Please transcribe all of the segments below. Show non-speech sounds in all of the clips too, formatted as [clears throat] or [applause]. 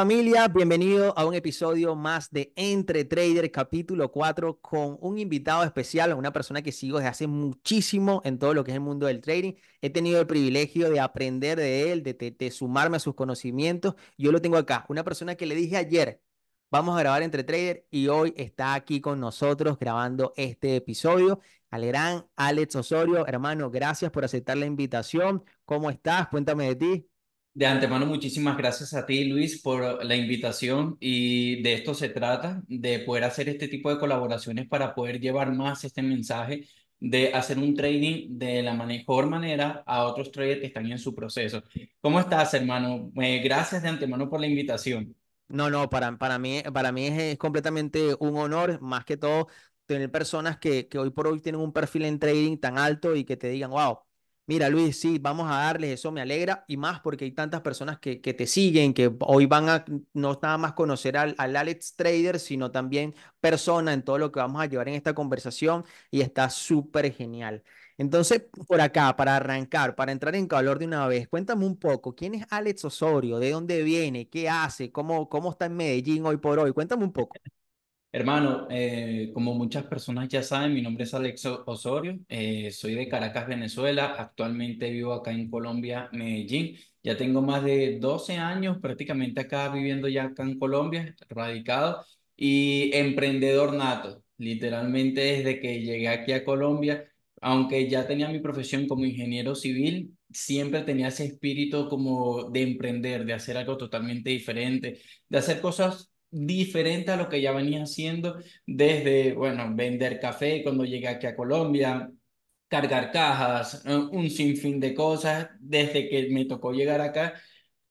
familia, bienvenido a un episodio más de Entre Trader, capítulo 4, con un invitado especial, una persona que sigo desde hace muchísimo en todo lo que es el mundo del trading. He tenido el privilegio de aprender de él, de, sumarme a sus conocimientos. Yo lo tengo acá, una persona que le dije ayer, vamos a grabar entre trader y hoy está aquí con nosotros grabando este episodio al gran Alex Osorio. Hermano, gracias por aceptar la invitación. ¿Cómo estás? Cuéntame de ti. De antemano, muchísimas gracias a ti, Luis, por la invitación y de esto se trata, de poder hacer este tipo de colaboraciones para poder llevar más este mensaje de hacer un trading de la mejor manera a otros traders que están en su proceso. ¿Cómo estás, hermano? Eh, gracias de antemano por la invitación. No, no, para, para, mí, para mí es, completamente un honor, más que todo, tener personas que, que hoy por hoy tienen un perfil en trading tan alto y que te digan, wow, Mira, Luis, sí, vamos a darles, eso me alegra, y más porque hay tantas personas que, te siguen, que hoy van a no nada más conocer al, Alex Trader, sino también persona en todo lo que vamos a llevar en esta conversación, y está súper genial. Entonces, por acá, para arrancar, para entrar en calor de una vez, cuéntame un poco, ¿quién es Alex Osorio? ¿De dónde viene? ¿Qué hace? ¿Cómo, cómo está en Medellín hoy por hoy? Cuéntame un poco. Hermano, eh, como muchas personas ya saben, mi nombre es Alex Osorio, eh, soy de Caracas, Venezuela, actualmente vivo acá en Colombia, Medellín. Ya tengo más de 12 años prácticamente acá viviendo ya acá en Colombia, radicado y emprendedor nato. Literalmente desde que llegué aquí a Colombia, aunque ya tenía mi profesión como ingeniero civil, siempre tenía ese espíritu como de emprender, de hacer algo totalmente diferente, de hacer cosas diferente a lo que ya venía haciendo desde, bueno, vender café cuando llegué aquí a Colombia, cargar cajas, eh, un sinfín de cosas desde que me tocó llegar acá.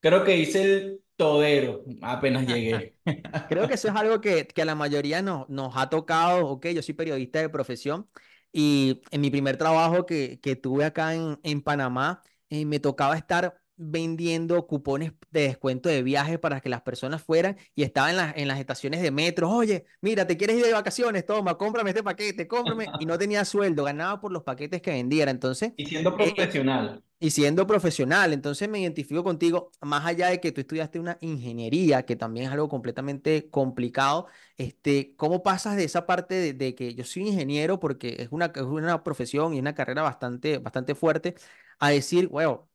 Creo que hice el todero apenas llegué. [laughs] Creo que eso es algo que, que a la mayoría nos, nos ha tocado, ok, yo soy periodista de profesión y en mi primer trabajo que, que tuve acá en, en Panamá, eh, me tocaba estar vendiendo cupones de descuento de viajes para que las personas fueran y estaban en, en las estaciones de metro. Oye, mira, te quieres ir de vacaciones, toma, cómprame este paquete, cómprame. Y no tenía sueldo, ganaba por los paquetes que vendiera. Entonces. Y siendo eh, profesional. y siendo profesional. Entonces me identifico contigo, más allá de que tú estudiaste una ingeniería, que también es algo completamente complicado, este, ¿cómo pasas de esa parte de, que yo soy ingeniero porque es una, una profesión y una carrera bastante, bastante fuerte a decir, bueno,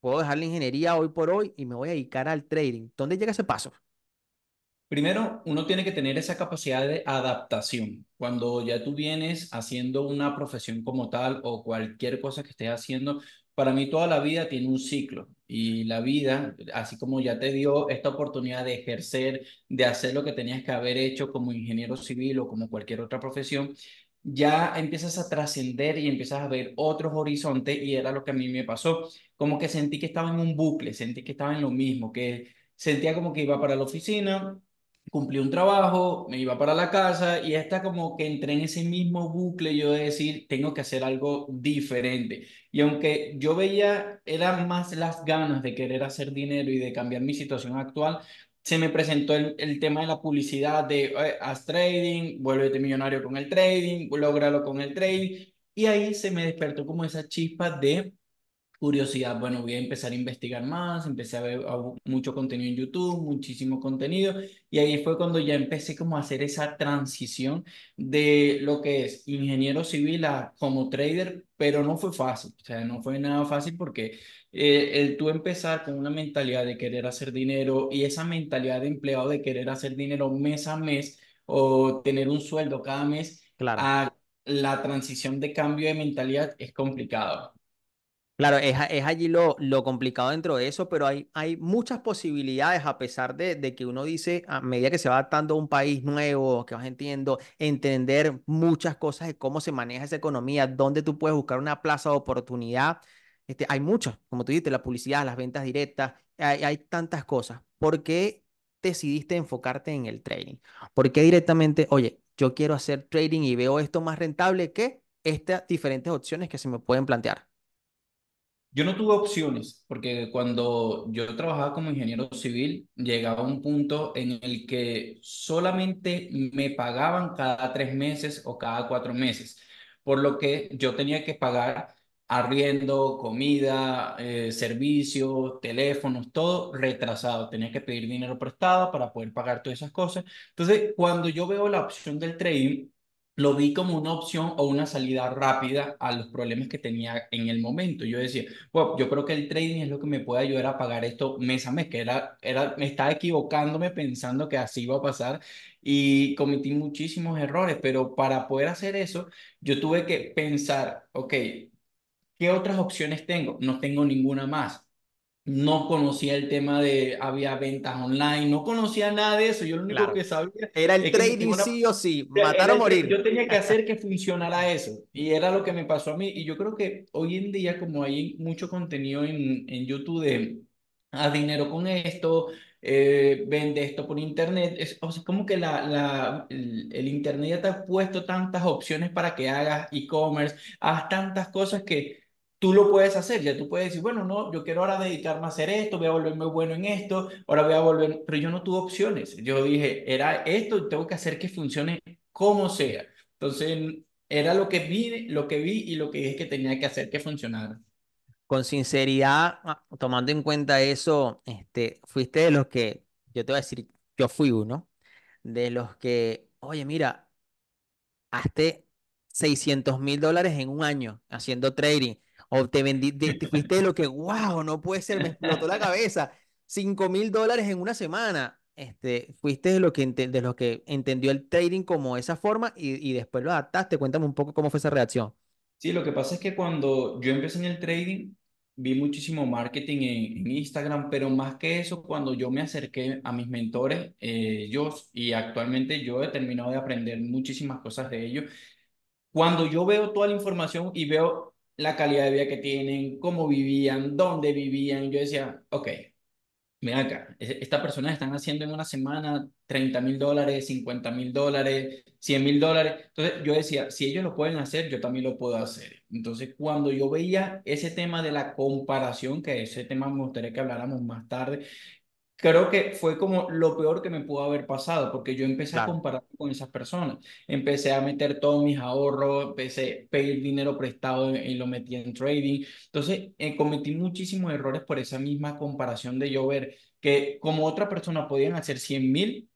puedo dejar la ingeniería hoy por hoy y me voy a dedicar al trading. ¿Dónde llega ese paso? Primero, uno tiene que tener esa capacidad de adaptación. Cuando ya tú vienes haciendo una profesión como tal o cualquier cosa que estés haciendo, para mí toda la vida tiene un ciclo y la vida, así como ya te dio esta oportunidad de ejercer, de hacer lo que tenías que haber hecho como ingeniero civil o como cualquier otra profesión, ya empiezas a trascender y empiezas a ver otros horizontes y era lo que a mí me pasó. Como que sentí que estaba en un bucle, sentí que estaba en lo mismo, que sentía como que iba para la oficina, cumplí un trabajo, me iba para la casa y hasta como que entré en ese mismo bucle yo de decir, tengo que hacer algo diferente. Y aunque yo veía, eran más las ganas de querer hacer dinero y de cambiar mi situación actual, se me presentó el, tema de la publicidad de haz trading, vuélvete millonario con el trading, logralo con el trading. Y ahí se me despertó como esa chispa de curiosidad, bueno, voy a empezar a investigar más, empecé a ver mucho contenido en YouTube, muchísimo contenido, y ahí fue cuando ya empecé como a hacer esa transición de lo que es ingeniero civil a como trader, pero no fue fácil, o sea, no fue nada fácil porque eh, el tú empezar con una mentalidad de querer hacer dinero y esa mentalidad de empleado de querer hacer dinero mes a mes o tener un sueldo cada mes, claro. la transición de cambio de mentalidad es complicado. Claro, es, allí lo, complicado dentro de eso, pero hay, hay muchas posibilidades a pesar de, que uno dice, a medida que se va adaptando a un país nuevo, que vas entiendo, entender muchas cosas de cómo se maneja esa economía, dónde tú puedes buscar una plaza de oportunidad. Este, hay muchas, como tú dijiste, la publicidad, las ventas directas, hay, hay tantas cosas. ¿Por qué decidiste enfocarte en el trading? ¿Por qué directamente, oye, yo quiero hacer trading y veo esto más rentable que estas diferentes opciones que se me pueden plantear? Yo no tuve opciones, porque cuando yo trabajaba como ingeniero civil, llegaba un punto en el que solamente me pagaban cada tres meses o cada cuatro meses, por lo que yo tenía que pagar arriendo, comida, eh, servicios, teléfonos, todo retrasado. Tenía que pedir dinero prestado para poder pagar todas esas cosas. Entonces, cuando yo veo la opción del trading, lo vi como una opción o una salida rápida a los problemas que tenía en el momento. Yo decía, bueno, yo creo que el trading es lo que me puede ayudar a pagar esto mes a mes, que era, era, me estaba equivocándome pensando que así iba a pasar y cometí muchísimos errores, pero para poder hacer eso, yo tuve que pensar, ok, ¿qué otras opciones tengo? No tengo ninguna más no conocía el tema de había ventas online, no conocía nada de eso. Yo lo único que sabía era el trading sí o sí, matar o morir. Yo tenía que hacer que funcionara eso y era lo que me pasó a mí. Y yo creo que hoy en día, como hay mucho contenido en, en YouTube de haz ah, dinero con esto, eh, vende esto por internet, es como que la, la, el, internet ya te ha puesto tantas opciones para que hagas e-commerce, haz tantas cosas que tú lo puedes hacer, ya tú puedes decir, bueno, no, yo quiero ahora dedicarme a hacer esto, voy a volverme bueno en esto, ahora voy a volver, pero yo no tuve opciones, yo dije, era esto, tengo que hacer que funcione como sea. Entonces, era lo que vi, lo que vi y lo que dije que tenía que hacer que funcionara. Con sinceridad, ah, tomando en cuenta eso, este, fuiste de los que, yo te voy a decir, yo fui uno, de los que, oye, mira, hazte 600 mil dólares en un año haciendo trading o te vendí, fuiste de lo que, wow, no puede ser, me explotó la cabeza, 5 mil dólares en una semana. Este, fuiste de lo, que de lo que entendió el trading como esa forma y, y después lo adaptaste. Cuéntame un poco cómo fue esa reacción. Sí, lo que pasa es que cuando yo empecé en el trading, vi muchísimo marketing en, Instagram, pero más que eso, cuando yo me acerqué a mis mentores, eh, ellos, y actualmente yo he terminado de aprender muchísimas cosas de ellos, cuando yo veo toda la información y veo la calidad de vida que tienen, cómo vivían, dónde vivían. Yo decía, ok, mira acá, e-, estas personas están haciendo en una semana 30 mil dólares, 50 mil dólares, 100 mil dólares. Entonces yo decía, si ellos lo pueden hacer, yo también lo puedo hacer. Entonces cuando yo veía ese tema de la comparación, que ese tema me gustaría que habláramos más tarde, creo que fue como lo peor que me pudo haber pasado, porque yo empecé a comparar con esas personas. Empecé a meter todos mis ahorros, empecé a pedir dinero prestado y lo metí en trading. Entonces, eh, cometí muchísimos errores por esa misma comparación de yo ver que como otra persona podían hacer 100 mil,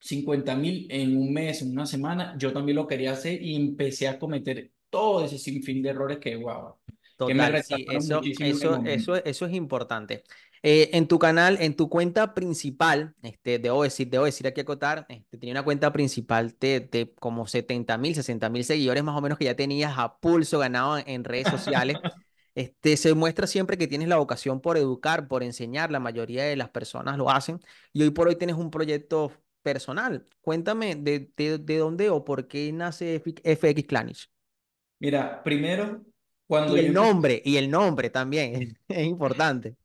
50 mil en un mes, en una semana, yo también lo quería hacer y empecé a cometer todo ese sinfín de errores que, wow. Total, eso, eso, eso, eso es importante. Eh, en tu canal, en tu cuenta principal, este, debo decir, decir aquí acotar, este, tenía una cuenta principal de, como 70 mil, 60 mil seguidores más o menos que ya tenías a pulso ganado en, redes sociales. [laughs] Este, se muestra siempre que tienes la vocación por educar, por enseñar, la mayoría de las personas lo hacen y hoy por hoy tienes un proyecto personal. Cuéntame de, de, dónde o por qué nace FX Clanish. Mira, primero, cuando... el nombre, y el nombre también, [laughs] es importante.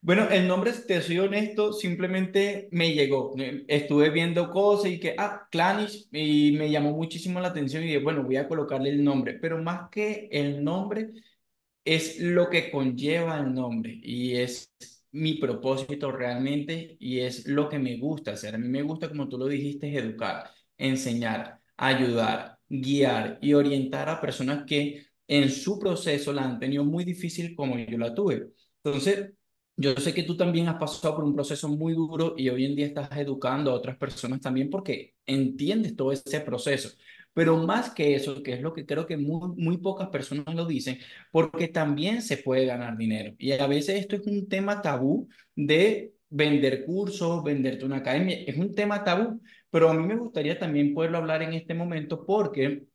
Bueno, el nombre, te soy honesto, simplemente me llegó. Estuve viendo cosas y que, ah, Clanish, y me llamó muchísimo la atención y dije, bueno, voy a colocarle el nombre. Pero más que el nombre, es lo que conlleva el nombre y es mi propósito realmente y es lo que me gusta hacer. A mí me gusta, como tú lo dijiste, educar, enseñar, ayudar, guiar y orientar a personas que en su proceso la han tenido muy difícil como yo la tuve. Entonces, yo sé que tú también has pasado por un proceso muy duro y hoy en día estás educando a otras personas también porque entiendes todo ese proceso. Pero más que eso, que es lo que creo que muy, pocas personas lo dicen, porque también se puede ganar dinero. Y a veces esto es un tema tabú de vender cursos, venderte una academia. Es un tema tabú, pero a mí me gustaría también poderlo hablar en este momento porque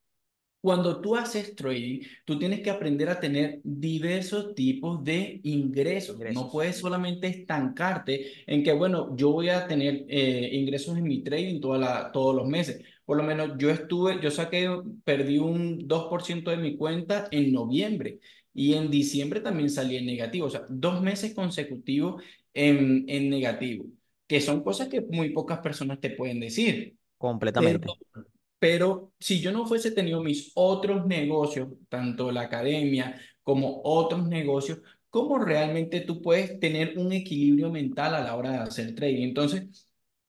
cuando tú haces trading, tú tienes que aprender a tener diversos tipos de ingresos. No puedes solamente estancarte en que, bueno, yo voy a tener eh, ingresos en mi trading toda la, todos los meses. Por lo menos yo estuve, yo saqué, perdí un 2% de mi cuenta en noviembre y en diciembre también salí en negativo. O sea, dos meses consecutivos en, en negativo, que son cosas que muy pocas personas te pueden decir. Completamente pero si yo no fuese tenido mis otros negocios, tanto la academia como otros negocios, ¿cómo realmente tú puedes tener un equilibrio mental a la hora de hacer trading? Entonces,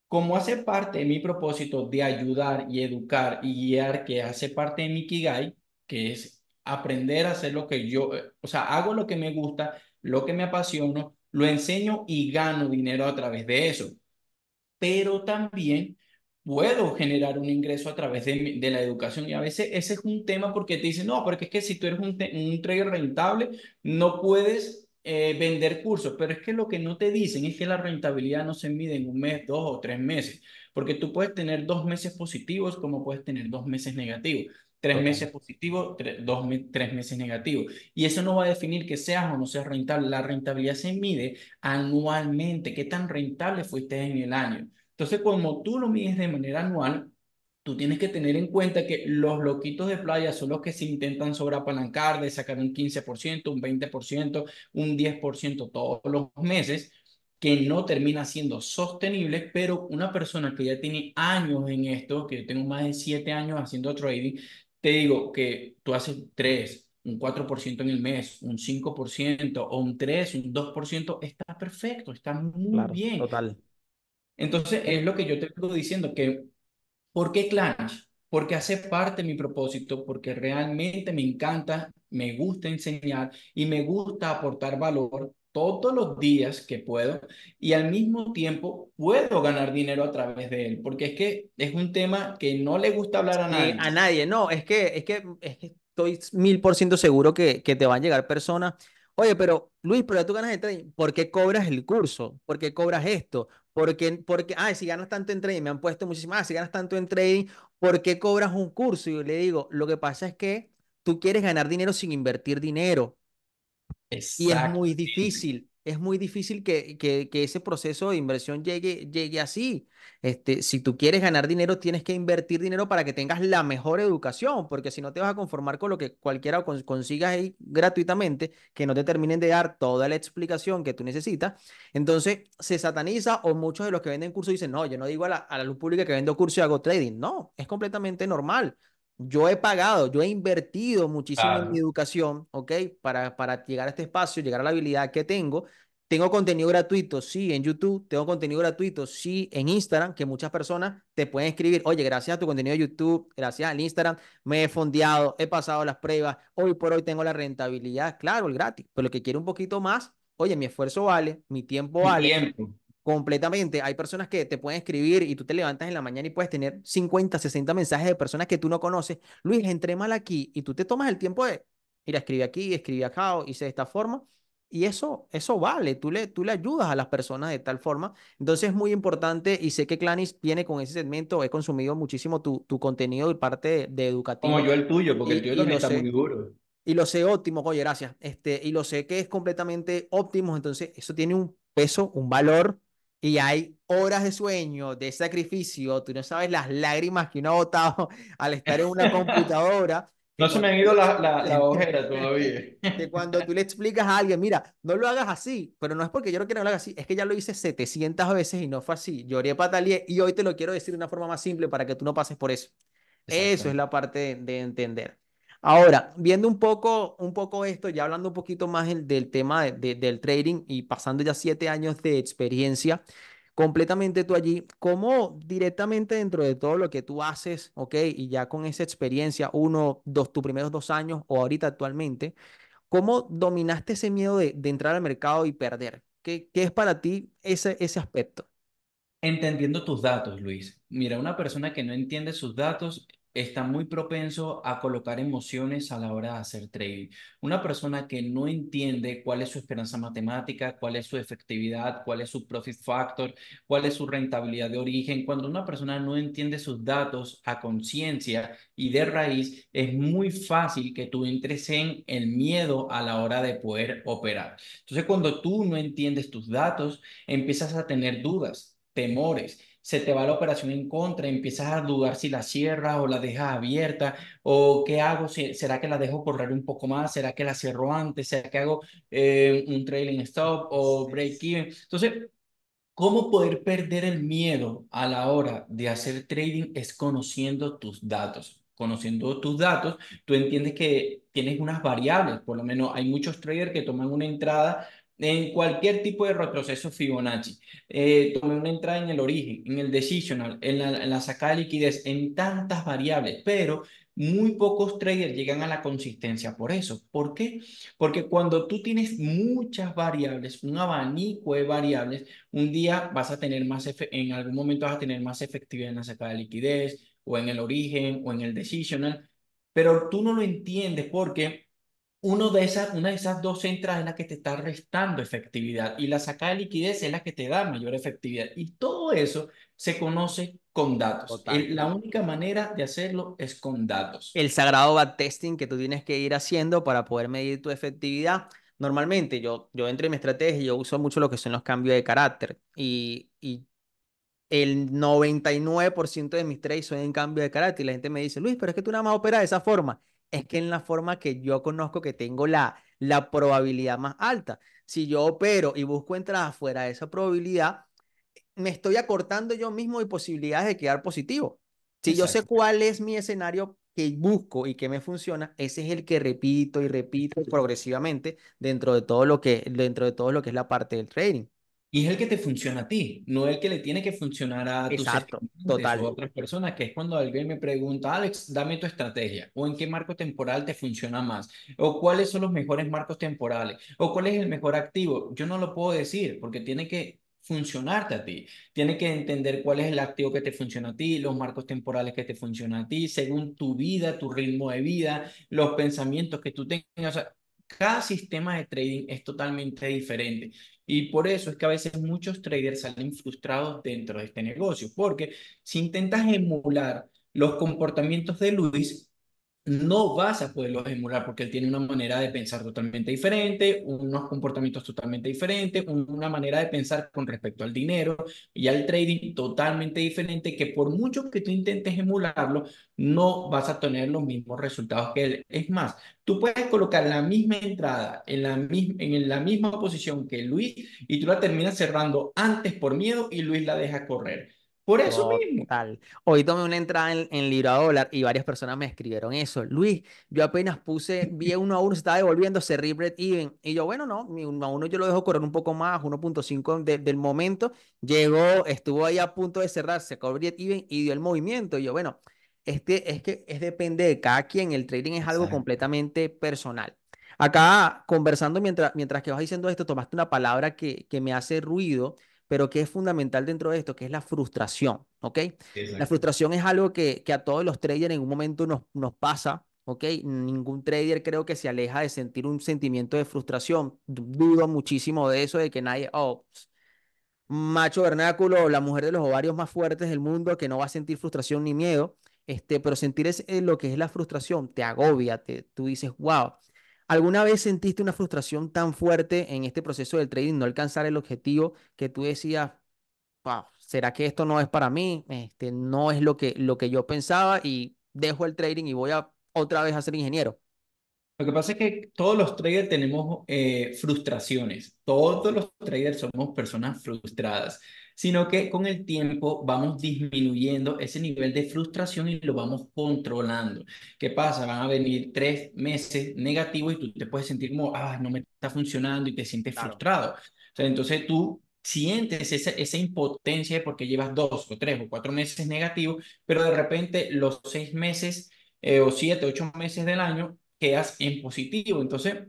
como hace parte de mi propósito de ayudar y educar y guiar, que hace parte de mi Kigai, que es aprender a hacer lo que yo, eh, o sea, hago lo que me gusta, lo que me apasiono, lo enseño y gano dinero a través de eso. Pero también puedo generar un ingreso a través de, la educación. Y a veces ese es un tema porque te dicen, no, porque es que si tú eres un, un trader rentable, no puedes eh, vender cursos. Pero es que lo que no te dicen es que la rentabilidad no se mide en un mes, dos o tres meses. Porque tú puedes tener dos meses positivos como puedes tener dos meses negativos. Tres meses positivos, dos tres meses negativos. Y eso no va a definir que seas o no seas rentable. La rentabilidad se mide anualmente. ¿Qué tan rentable fuiste en el año? Entonces, como tú lo mides de manera anual, tú tienes que tener en cuenta que los loquitos de playa son los que se intentan sobreapalancar de sacar un 15%, un 20%, un 10% todos los meses, que no termina siendo sostenible, pero una persona que ya tiene años en esto, que yo tengo más de 7 años haciendo trading, te digo que tú haces 3, un 4% en el mes, un 5% o un 3, un 2%, está perfecto, está muy bien. Total. Entonces, es lo que yo te estoy diciendo, que ¿por qué Clash? Porque hace parte de mi propósito, porque realmente me encanta, me gusta enseñar y me gusta aportar valor todos los días que puedo y al mismo tiempo puedo ganar dinero a través de él, porque es que es un tema que no le gusta hablar a nadie. a nadie, no, es que, es que, es estoy mil por ciento seguro que, que te van a llegar personas. Oye, pero Luis, pero tú ganas de ¿Por qué cobras el curso? ¿Por qué cobras esto? Porque, porque, ah, si ganas tanto en trading, me han puesto muchísimas, ah, si ganas tanto en trading, ¿por qué cobras un curso? Y yo le digo, lo que pasa es que tú quieres ganar dinero sin invertir dinero. Y es muy difícil es muy difícil que, que, ese proceso de inversión llegue, llegue así. Este, si tú quieres ganar dinero, tienes que invertir dinero para que tengas la mejor educación, porque si no te vas a conformar con lo que cualquiera consigas ahí gratuitamente, que no te terminen de dar toda la explicación que tú necesitas. Entonces, se sataniza o muchos de los que venden cursos dicen, no, yo no digo a la, a la luz pública que vendo curso y hago trading. No, es completamente normal yo he pagado, yo he invertido muchísimo en mi educación, ¿ok? Para, para llegar a este espacio, llegar a la habilidad que tengo. Tengo contenido gratuito, sí, en YouTube. Tengo contenido gratuito, sí, en Instagram, que muchas personas te pueden escribir, oye, gracias a tu contenido de YouTube, gracias al Instagram, me he fondeado, he pasado las pruebas, hoy por hoy tengo la rentabilidad, claro, el gratis, pero lo que quiero un poquito más, oye, mi esfuerzo vale, mi tiempo vale completamente. Hay personas que te pueden escribir y tú te levantas en la mañana y puedes tener 50, 60 mensajes de personas que tú no conoces. Luis, entré mal aquí y tú te tomas el tiempo de, ir a escribir aquí, escribir acá, o hice de esta forma. Y eso, eso vale, tú le, tú le ayudas a las personas de tal forma. Entonces es muy importante y sé que Clanis viene con ese segmento, he consumido muchísimo tu, tu contenido y parte de, educativo. Como yo el tuyo, porque el tuyo también está muy duro. Y lo sé óptimo, oye, gracias. Este, y lo sé que es completamente óptimo, entonces eso tiene un peso, un valor y hay horas de sueño, de sacrificio, tú no sabes las lágrimas que uno ha botado [laughs] al estar en una computadora. [laughs] No se me han ido las la, la, [laughs] todavía. De cuando tú le explicas a alguien, mira, no lo hagas así, pero no es porque yo no quiero que lo hagas así, es que ya lo hice 700 veces y no fue así. Lloré, pataleé y hoy te lo quiero decir de una forma más simple para que tú no pases por eso. Eso es la parte de entender. Ahora, viendo un poco, un poco esto, ya hablando un poquito más del tema del trading y pasando ya siete años de experiencia, completamente tú allí, ¿cómo directamente dentro de todo lo que tú haces, ok, y ya con esa experiencia, uno, dos, tus primeros dos años o ahorita actualmente, ¿cómo dominaste ese miedo de, de entrar al mercado y perder? ¿Qué, qué es para ti ese, ese aspecto? Entendiendo tus datos, Luis. Mira, una persona que no entiende sus datos está muy propenso a colocar emociones a la hora de hacer trading. Una persona que no entiende cuál es su esperanza matemática, cuál es su efectividad, cuál es su profit factor, cuál es su rentabilidad de origen, cuando una persona no entiende sus datos a conciencia y de raíz, es muy fácil que tú entres en el miedo a la hora de poder operar. Entonces, cuando tú no entiendes tus datos, empiezas a tener dudas, temores se te va la operación en contra, empiezas a dudar si la cierras o la dejas abierta, o qué hago, será que la dejo correr un poco más, será que la cierro antes, será que hago eh, un trailing stop o break even. Entonces, cómo poder perder el miedo a la hora de hacer trading es conociendo tus datos. Conociendo tus datos, tú entiendes que tienes unas variables, por lo menos hay muchos traders que toman una entrada en cualquier tipo de retroceso Fibonacci. Eh, tomé una entrada en el origen, en el decisional, en la, en la sacada de liquidez, en tantas variables, pero muy pocos traders llegan a la consistencia por eso. ¿Por qué? Porque cuando tú tienes muchas variables, un abanico de variables, un día vas a tener más, en algún momento vas a tener más efectividad en la sacada de liquidez, o en el origen, o en el decisional, pero tú no lo entiendes porque de esas, una de esas dos entradas es la que te está restando efectividad y la saca de liquidez es la que te da mayor efectividad. Y todo eso se conoce con datos. la única manera de hacerlo es con datos. El sagrado backtesting que tú tienes que ir haciendo para poder medir tu efectividad. Normalmente yo, yo entro en mi estrategia y yo uso mucho lo que son los cambios de carácter y, y el 99% de mis trades son en cambio de carácter. Y la gente me dice, Luis, pero es que tú nada más operas de esa forma es que en la forma que yo conozco que tengo la, la probabilidad más alta. Si yo opero y busco entradas fuera de esa probabilidad, me estoy acortando yo mismo y posibilidades de quedar positivo. Si yo sé cuál es mi escenario que busco y que me funciona, ese es el que repito y repito progresivamente dentro de todo lo que dentro de todo lo que es la parte del trading. Y es el que te funciona a ti, no el que le tiene que funcionar a total. O otras personas, que es cuando alguien me pregunta, Alex, dame tu estrategia, o en qué marco temporal te funciona más, o cuáles son los mejores marcos temporales, o cuál es el mejor activo. Yo no lo puedo decir porque tiene que funcionarte a ti. Tiene que entender cuál es el activo que te funciona a ti, los marcos temporales que te funcionan a ti, según tu vida, tu ritmo de vida, los pensamientos que tú tengas. cada sistema de trading es totalmente diferente. Y por eso es que a veces muchos traders salen frustrados dentro de este negocio, porque si intentas emular los comportamientos de Luis, no vas a poderlo emular porque él tiene una manera de pensar totalmente diferente, unos comportamientos totalmente diferentes, una manera de pensar con respecto al dinero y al trading totalmente diferente que por mucho que tú intentes emularlo, no vas a tener los mismos resultados que él. Es más, tú puedes colocar la misma entrada en la, misma, en la misma posición que Luis y tú la terminas cerrando antes por miedo y Luis la deja correr. Por eso mismo. Hoy tomé una entrada en, Libra Dólar y varias personas me escribieron eso. Luis, yo apenas puse, vi uno a uno, se estaba devolviendo, se even. Y yo, bueno, no, uno a uno yo lo dejo correr un poco más, 1.5 del momento. Llegó, estuvo ahí a punto de cerrarse, se even y dio el movimiento. Y yo, bueno, este, es que es depende de cada quien. El trading es algo completamente personal. Acá, conversando mientras, mientras que vas diciendo esto, tomaste una palabra que, que me hace ruido pero que es fundamental dentro de esto, que es la frustración, ¿ok? La frustración es algo que, que, a todos los traders en un momento nos, nos pasa, ¿ok? Ningún trader creo que se aleja de sentir un sentimiento de frustración. Dudo muchísimo de eso, de que nadie, oh, macho vernáculo, la mujer de los ovarios más fuertes del mundo, que no va a sentir frustración ni miedo, este, pero sentir eh, lo que es la frustración, te agobia, te, tú dices, wow, ¿Alguna vez sentiste una frustración tan fuerte en este proceso del trading, no alcanzar el objetivo que tú decías, wow, ¿será que esto no es para mí? Este, no es lo que, lo que yo pensaba y dejo el trading y voy a otra vez a ser ingeniero. Lo que pasa es que todos los traders tenemos eh, frustraciones. Todos los traders somos personas frustradas sino que con el tiempo vamos disminuyendo ese nivel de frustración y lo vamos controlando. ¿Qué pasa? Van a venir tres meses negativos y tú te puedes sentir como, ah, no me está funcionando y te sientes frustrado. O sea, entonces tú sientes esa, esa impotencia porque llevas dos o tres o cuatro meses negativos, pero de repente los seis meses eh, o siete, ocho meses del año quedas en positivo. Entonces,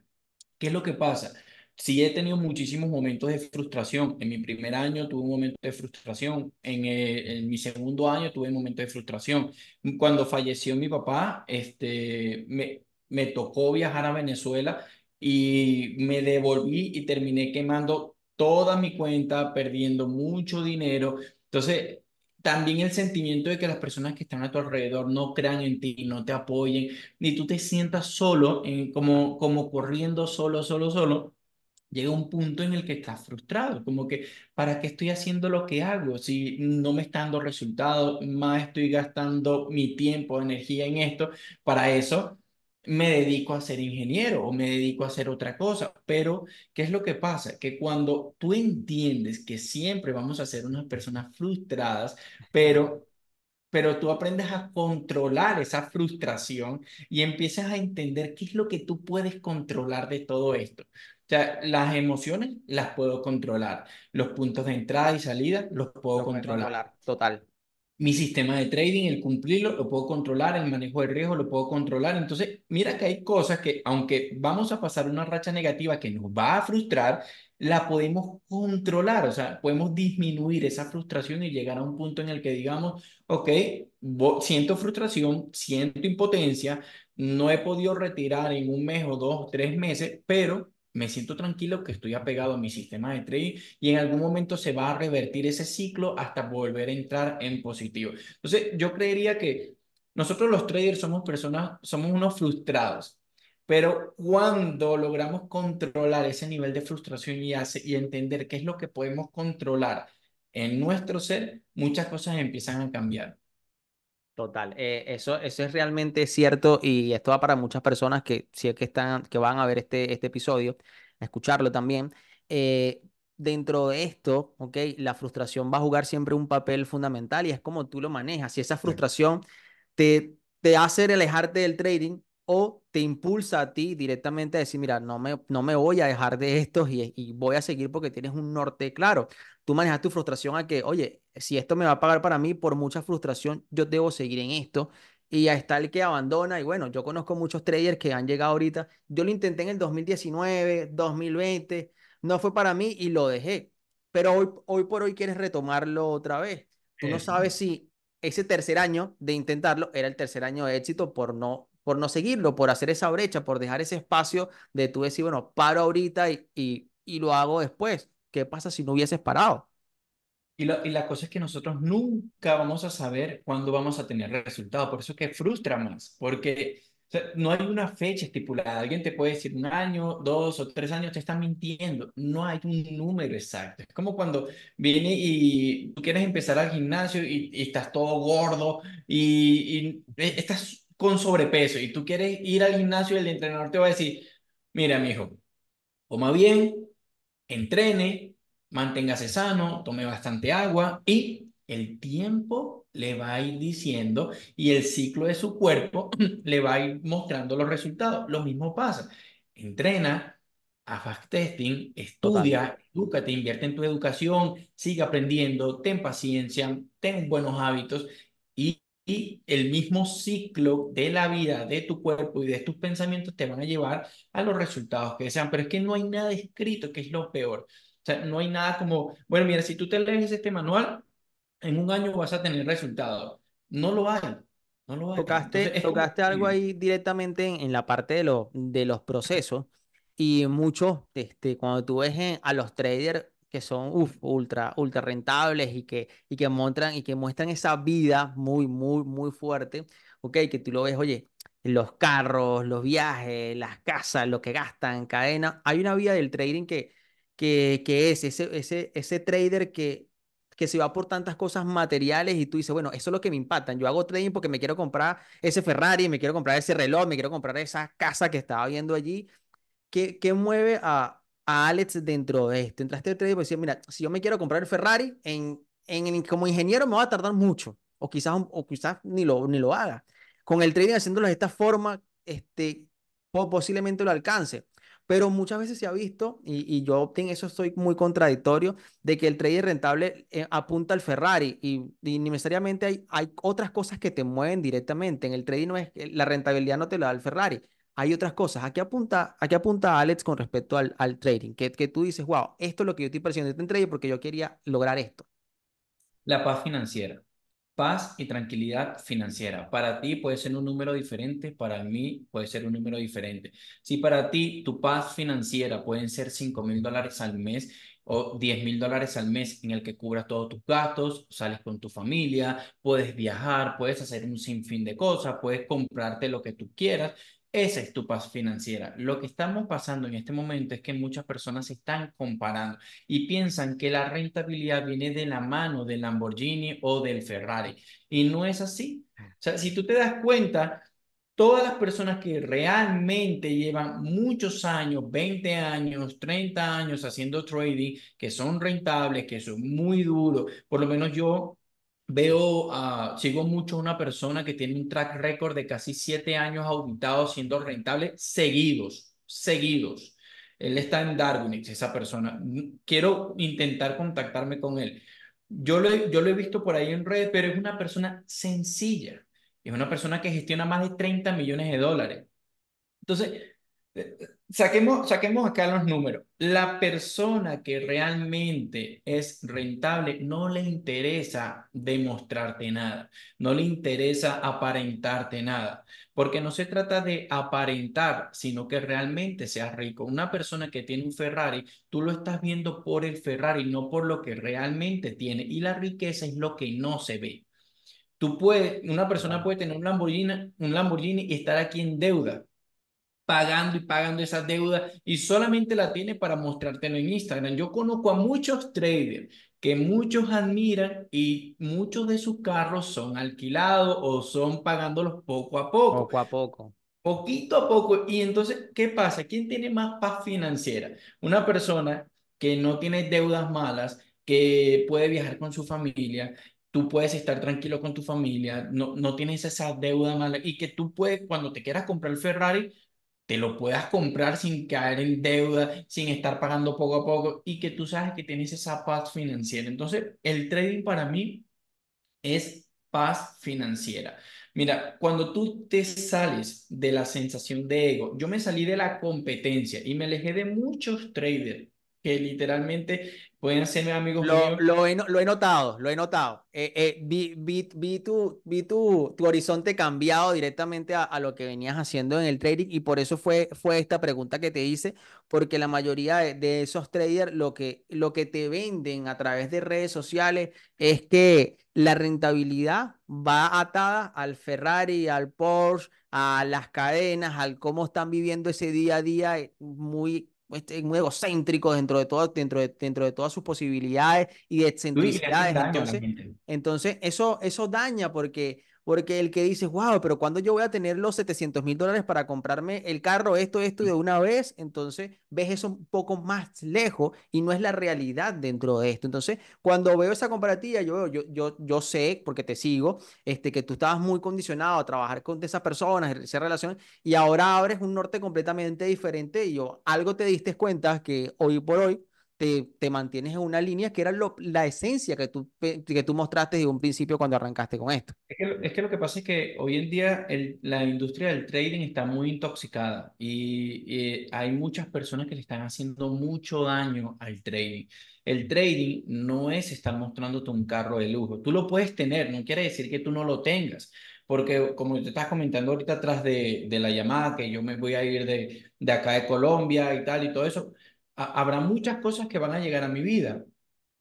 ¿qué es lo que pasa? Sí he tenido muchísimos momentos de frustración. En mi primer año tuve un momento de frustración. Eh, en, mi segundo año tuve un momento de frustración. Cuando falleció mi papá, este, me, me tocó viajar a Venezuela y me devolví y terminé quemando toda mi cuenta, perdiendo mucho dinero. Entonces, también el sentimiento de que las personas que están a tu alrededor no crean en ti, no te apoyen, ni tú te sientas solo, en, como, como corriendo solo, solo, solo, llega un punto en el que estás frustrado, como que, ¿para qué estoy haciendo lo que hago si no me está dando resultado? Más estoy gastando mi tiempo, energía en esto. Para eso me dedico a ser ingeniero o me dedico a hacer otra cosa. Pero, ¿qué es lo que pasa? Que cuando tú entiendes que siempre vamos a ser unas personas frustradas, pero pero tú aprendes a controlar esa frustración y empiezas a entender qué es lo que tú puedes controlar de todo esto. O sea, las emociones las puedo controlar, los puntos de entrada y salida los puedo controlar. Total. Mi sistema de trading, el cumplirlo, lo puedo controlar, el manejo de riesgo lo puedo controlar. Entonces, mira que hay cosas que, aunque vamos a pasar una racha negativa que nos va a frustrar, la podemos controlar, o sea, podemos disminuir esa frustración y llegar a un punto en el que digamos, ok, siento frustración, siento impotencia, no he podido retirar en un mes o dos, tres meses, pero me siento tranquilo que estoy apegado a mi sistema de trading y en algún momento se va a revertir ese ciclo hasta volver a entrar en positivo. Entonces, yo creería que nosotros los traders somos personas, somos unos frustrados, pero cuando logramos controlar ese nivel de frustración y, hace, y entender qué es lo que podemos controlar en nuestro ser, muchas cosas empiezan a cambiar. Total, eh, eso, eso es realmente cierto y esto va para muchas personas que si que están, que van a ver este, este episodio, a escucharlo también. Eh, dentro de esto, ¿ok? La frustración va a jugar siempre un papel fundamental y es como tú lo manejas. Si esa frustración te, te hace alejarte del trading, o te impulsa a ti directamente a decir, mira, no me, no me voy a dejar de esto y, voy a seguir porque tienes un norte claro. Tú manejas tu frustración a que, oye, si esto me va a pagar para mí por mucha frustración, yo debo seguir en esto. Y ya está el que abandona. Y bueno, yo conozco muchos traders que han llegado ahorita. Yo lo intenté en el 2019, 2020, no fue para mí y lo dejé. Pero hoy, hoy por hoy quieres retomarlo otra vez. Tú no sabes si ese tercer año de intentarlo era el tercer año de éxito por no por no seguirlo, por hacer esa brecha, por dejar ese espacio de tú decir, bueno, paro ahorita y, y, lo hago después. ¿Qué pasa si no hubieses parado? Y, lo, y la cosa es que nosotros nunca vamos a saber cuándo vamos a tener resultado. Por eso es que frustra más, porque no hay una fecha estipulada. Alguien te puede decir un año, dos o tres años, te están mintiendo. No hay un número exacto. Es como cuando viene y tú quieres empezar al gimnasio y, estás todo gordo y, y e, estás con sobrepeso y tú quieres ir al gimnasio, el entrenador te va a decir, mira, hijo, coma bien, entrene, manténgase sano, tome bastante agua y el tiempo le va a ir diciendo y el ciclo de su cuerpo [clears throat] le va a ir mostrando los resultados. Lo mismo pasa. Entrena, a fast testing, estudia, invierte en tu educación, sigue aprendiendo, ten paciencia, ten buenos hábitos y y el mismo ciclo de la vida de tu cuerpo y de tus pensamientos te van a llevar a los resultados que desean. Pero es que no hay nada escrito, que es lo peor. O sea, no hay nada como, bueno, mira, si tú te lees este manual, en un año vas a tener resultados. No lo hay. No lo Tocaste, algo ahí directamente en, la parte de, lo, de los procesos. Y muchos, este, cuando tú ves a los traders que son ultra, ultra rentables y que, y, que muestran, y que muestran esa vida muy, muy, muy fuerte, ok, que tú lo ves, oye, los carros, los viajes, las casas, lo que gastan, cadena, hay una vida del trading que, que, que es ese, ese, ese trader que, que se va por tantas cosas materiales y tú dices, bueno, eso es lo que me impacta. Yo hago trading porque me quiero comprar ese Ferrari, me quiero comprar ese reloj, me quiero comprar esa casa que estaba viendo allí. que qué mueve a, a Alex dentro de esto. Entraste al trading y pues decías, mira, si yo me quiero comprar el Ferrari, en, en, como ingeniero me va a tardar mucho, o quizás, o quizás ni, lo, ni lo haga. Con el trading haciéndolo de esta forma, este, posiblemente lo alcance. Pero muchas veces se ha visto, y, y yo en eso estoy muy contradictorio, de que el trading rentable eh, apunta al Ferrari y, necesariamente hay, hay otras cosas que te mueven directamente. En el trading no es, la rentabilidad no te la da el Ferrari hay otras cosas. ¿A qué apunta, a apunta Alex con respecto al, al trading? Que, tú dices, wow, esto es lo que yo estoy persiguiendo en trading porque yo quería lograr esto. La paz financiera. Paz y tranquilidad financiera. Para ti puede ser un número diferente, para mí puede ser un número diferente. Si para ti tu paz financiera pueden ser 5 mil dólares al mes o 10 mil dólares al mes en el que cubras todos tus gastos, sales con tu familia, puedes viajar, puedes hacer un sinfín de cosas, puedes comprarte lo que tú quieras esa es tu paz financiera. Lo que estamos pasando en este momento es que muchas personas se están comparando y piensan que la rentabilidad viene de la mano del Lamborghini o del Ferrari. Y no es así. O sea, si tú te das cuenta, todas las personas que realmente llevan muchos años, 20 años, 30 años haciendo trading, que son rentables, que son muy duros, por lo menos yo veo, ah, sigo mucho una persona que tiene un track record de casi siete años auditado siendo rentable seguidos, seguidos. Él está en Darwinix, esa persona. Mm, quiero intentar contactarme con él. Yo lo, he, yo lo he visto por ahí en red, pero es una persona sencilla. Es una persona que gestiona más de 30 millones de dólares. Entonces, eh, Saquemos, saquemos acá los números. La persona que realmente es rentable no le interesa demostrarte nada, no le interesa aparentarte nada, porque no se trata de aparentar, sino que realmente seas rico. Una persona que tiene un Ferrari, tú lo estás viendo por el Ferrari, no por lo que realmente tiene, y la riqueza es lo que no se ve. Tú puedes, una persona puede tener un Lamborghini, un Lamborghini y estar aquí en deuda pagando y pagando esa deuda y solamente la tiene para mostrártelo en Instagram. Yo conozco a muchos traders que muchos admiran y muchos de sus carros son alquilados o son pagándolos poco a poco. Poco a poco. Poquito a poco. Y entonces, ¿qué pasa? ¿Quién tiene más paz financiera? Una persona que no tiene deudas malas, que puede viajar con su familia, tú puedes estar tranquilo con tu familia, no, no tienes esa deuda mala y que tú puedes, cuando te quieras comprar el Ferrari, te lo puedas comprar sin caer en deuda, sin estar pagando poco a poco y que tú sabes que tienes esa paz financiera. Entonces, el trading para mí es paz financiera. Mira, cuando tú te sales de la sensación de ego, yo me salí de la competencia y me alejé de muchos traders que literalmente Pueden amigos lo, Lo he, lo he, notado, lo he notado. Eh, eh, vi, tu, horizonte cambiado directamente a, lo que venías haciendo en el trading y por eso fue, fue esta pregunta que te hice, porque la mayoría de, esos traders lo que, lo que te venden a través de redes sociales es que la rentabilidad va atada al Ferrari, al Porsche, a las cadenas, al cómo están viviendo ese día a día eh, muy muy este, egocéntrico dentro de, todo, dentro, de, dentro de todas sus posibilidades y de excentricidades. Entonces, entonces eso, eso daña porque porque el que dice, wow, pero cuando yo voy a tener los 700 mil dólares para comprarme el carro, esto, esto de una vez, entonces ves eso un poco más lejos y no es la realidad dentro de esto. Entonces, cuando veo esa comparativa, yo, yo, yo, sé, porque te sigo, este, que tú estabas muy condicionado a trabajar con esas personas, esa relación, y ahora abres un norte completamente diferente y yo, algo te diste cuenta que hoy por hoy te, mantienes en una línea que era la esencia que tú, que tú mostraste desde un principio cuando arrancaste con esto. Es que, es que lo que pasa es que hoy en día la industria del trading está muy intoxicada y, hay muchas personas que le están haciendo mucho daño al trading. El trading no es estar mostrándote un carro de lujo. Tú lo puedes tener, no quiere decir que tú no lo tengas porque como te estás comentando ahorita atrás de, de, la llamada, que yo me voy a ir de, de acá de Colombia y tal y todo eso, habrá muchas cosas que van a llegar a mi vida.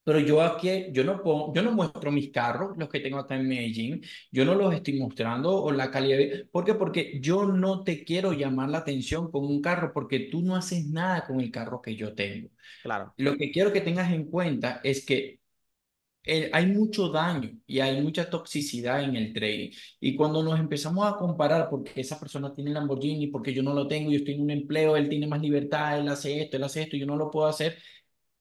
Pero yo aquí, yo no, yo no muestro mis carros, los que tengo acá en Medellín, yo no los estoy mostrando o la calidad de... ¿Por qué? Porque yo no te quiero llamar la atención con un carro porque tú no haces nada con el carro que yo tengo. Claro. Lo que quiero que tengas en cuenta es que eh, hay mucho daño y hay mucha toxicidad en el trading. Y cuando nos empezamos a comparar, porque esa persona tiene Lamborghini, porque yo no lo tengo, yo estoy en un empleo, él tiene más libertad, él hace esto, él hace esto, yo no lo puedo hacer,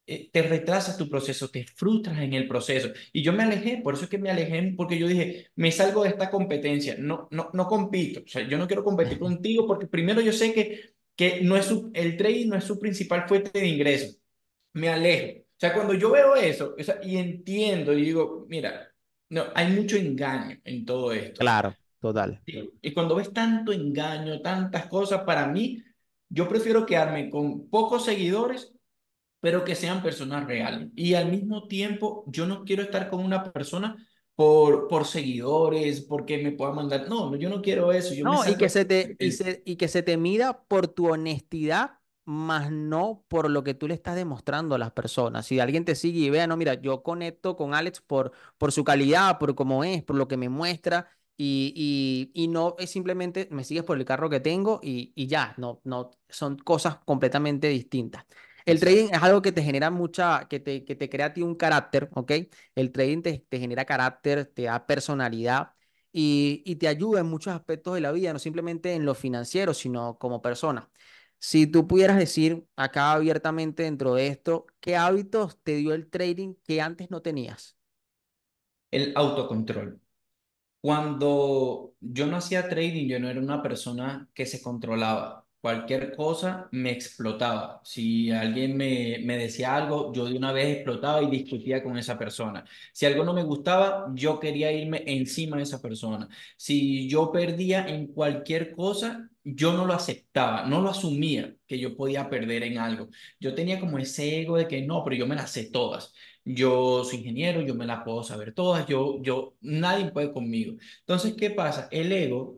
eh, te retrasas tu proceso, te frustras en el proceso. Y yo me alejé, por eso es que me alejé, porque yo dije, me salgo de esta competencia, no, no, no compito, o sea, yo no quiero competir contigo, porque primero yo sé que, que no es su, el trading no es su principal fuente de ingreso. Me alejo o sea, cuando yo veo eso o sea, y entiendo y digo, mira, no, hay mucho engaño en todo esto. Claro, total. Y, cuando ves tanto engaño, tantas cosas, para mí, yo prefiero quedarme con pocos seguidores, pero que sean personas reales. Y al mismo tiempo, yo no quiero estar con una persona por, por seguidores, porque me pueda mandar. No, yo no quiero eso. Yo no, y, que se te, y, se, y que se te mida por tu honestidad más no por lo que tú le estás demostrando a las personas. Si alguien te sigue y vea, no, mira, yo conecto con Alex por, por su calidad, por cómo es, por lo que me muestra, y, no es simplemente me sigues por el carro que tengo y, ya, no, no, son cosas completamente distintas. El trading es algo que te genera mucha, que te, que te crea a ti un carácter, ¿ok? El trading te, genera carácter, te da personalidad y, y te ayuda en muchos aspectos de la vida, no simplemente en lo financiero, sino como persona. Si tú pudieras decir acá abiertamente dentro de esto, ¿qué hábitos te dio el trading que antes no tenías? El autocontrol. Cuando yo no hacía trading, yo no era una persona que se controlaba. Cualquier cosa me explotaba. Si alguien me, decía algo, yo de una vez explotaba y discutía con esa persona. Si algo no me gustaba, yo quería irme encima de esa persona. Si yo perdía en cualquier cosa, yo no lo aceptaba, no lo asumía que yo podía perder en algo. Yo tenía como ese ego de que no, pero yo me las sé todas. Yo soy ingeniero, yo me las puedo saber todas, yo, yo, nadie puede conmigo. Entonces, ¿qué pasa? El ego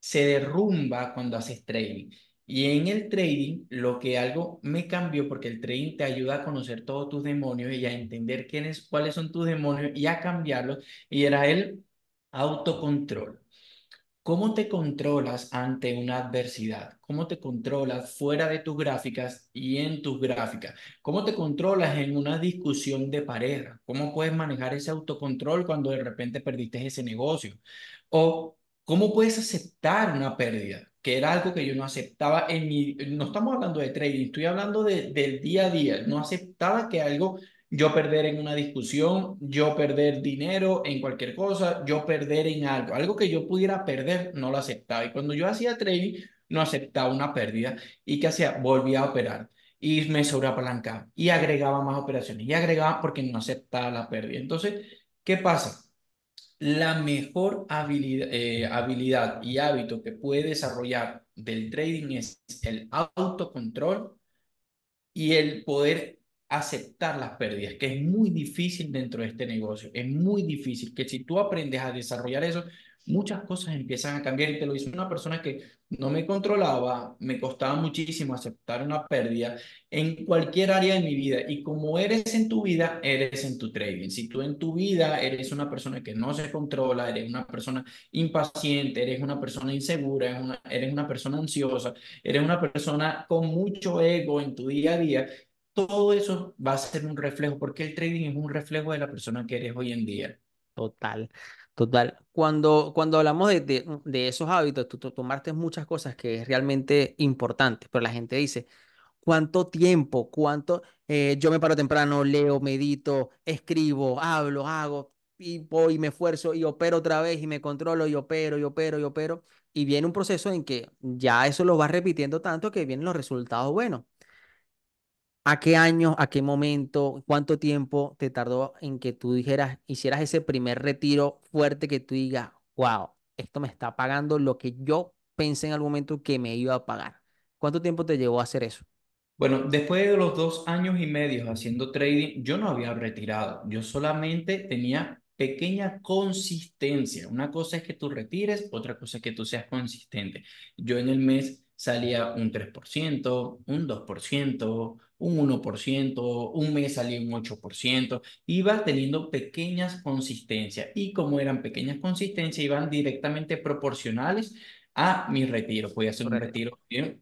se derrumba cuando haces trading. Y en el trading, lo que algo me cambió, porque el trading te ayuda a conocer todos tus demonios y a entender quiénes, cuáles son tus demonios y a cambiarlos, y era el autocontrol. ¿Cómo te controlas ante una adversidad? ¿Cómo te controlas fuera de tus gráficas y en tus gráficas? ¿Cómo te controlas en una discusión de pareja? ¿Cómo puedes manejar ese autocontrol cuando de repente perdiste ese negocio? ¿O cómo puedes aceptar una pérdida? Que era algo que yo no aceptaba en mi... No estamos hablando de trading, estoy hablando del día a día. No aceptaba que algo yo perder en una discusión, yo perder dinero en cualquier cosa, yo perder en algo, algo que yo pudiera perder, no lo aceptaba. Y cuando yo hacía trading, no aceptaba una pérdida y que hacía, volvía a operar y me sobreapalancaba y agregaba más operaciones y agregaba porque no aceptaba la pérdida. Entonces, ¿qué pasa? La mejor habilidad, eh, habilidad y hábito que puede desarrollar del trading es el autocontrol y el poder aceptar las pérdidas, que es muy difícil dentro de este negocio, es muy difícil, que si tú aprendes a desarrollar eso, muchas cosas empiezan a cambiar. Y te lo dice una persona que no me controlaba, me costaba muchísimo aceptar una pérdida en cualquier área de mi vida. Y como eres en tu vida, eres en tu trading. Si tú en tu vida eres una persona que no se controla, eres una persona impaciente, eres una persona insegura, eres una, eres una persona ansiosa, eres una persona con mucho ego en tu día a día, todo eso va a ser un reflejo, porque el trading es un reflejo de la persona que eres hoy en día. Total, total. Cuando, cuando hablamos de, de, esos hábitos, tú, tomaste muchas cosas que es realmente importante, pero la gente dice, ¿cuánto tiempo? ¿Cuánto? Eh, yo me paro temprano, leo, medito, escribo, hablo, hago, y voy, y me esfuerzo, y opero otra vez, y me controlo, y opero, y opero, y opero. Y viene un proceso en que ya eso lo vas repitiendo tanto que vienen los resultados buenos. ¿A qué año, a qué momento, cuánto tiempo te tardó en que tú dijeras, hicieras ese primer retiro fuerte que tú digas, wow, esto me está pagando lo que yo pensé en algún momento que me iba a pagar? ¿Cuánto tiempo te llevó a hacer eso? Bueno, después de los dos años y medio haciendo trading, yo no había retirado, yo solamente tenía pequeña consistencia. Una cosa es que tú retires, otra cosa es que tú seas consistente. Yo en el mes salía un 3%, un 2%, un 1%, un mes salía un 8%, iba teniendo pequeñas consistencias y como eran pequeñas consistencias iban directamente proporcionales a mi retiro. Podía hacer un retiro de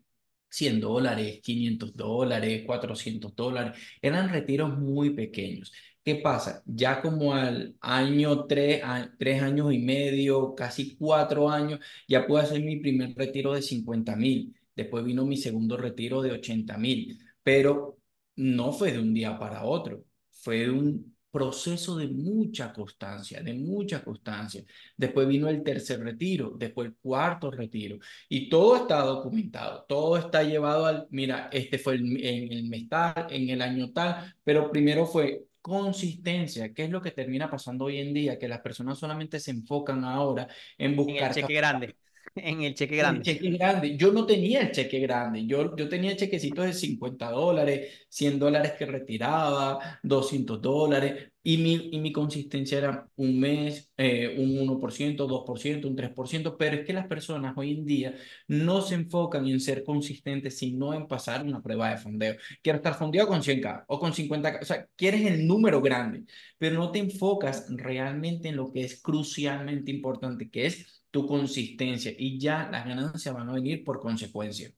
100 dólares, 500 dólares, 400 dólares, eran retiros muy pequeños. ¿Qué pasa? Ya como al año, 3, a, años y medio, casi 4 años, ya pude hacer mi primer retiro de 50 mil. Después vino mi segundo retiro de 80 mil pero no fue de un día para otro, fue un proceso de mucha constancia, de mucha constancia. Después vino el tercer retiro, después el cuarto retiro, y todo está documentado, todo está llevado al, mira, este fue en el mes tal, en el año tal, pero primero fue consistencia, que es lo que termina pasando hoy en día, que las personas solamente se enfocan ahora en buscar... En cheque grande en el cheque grande. grande. Yo no tenía el cheque grande. Yo, yo tenía chequecitos de 50 dólares, 100 dólares que retiraba, 200 dólares. Y mi, y mi consistencia era un mes, eh, un 1%, 2%, un 3%. Pero es que las personas hoy en día no se enfocan en ser consistentes, sino en pasar una prueba de fondeo. Quiero estar fondeado con 100K o con 50K. O sea, quieres el número grande, pero no te enfocas realmente en lo que es crucialmente importante, que es tu consistencia y ya las ganancias van a venir por consecuencia.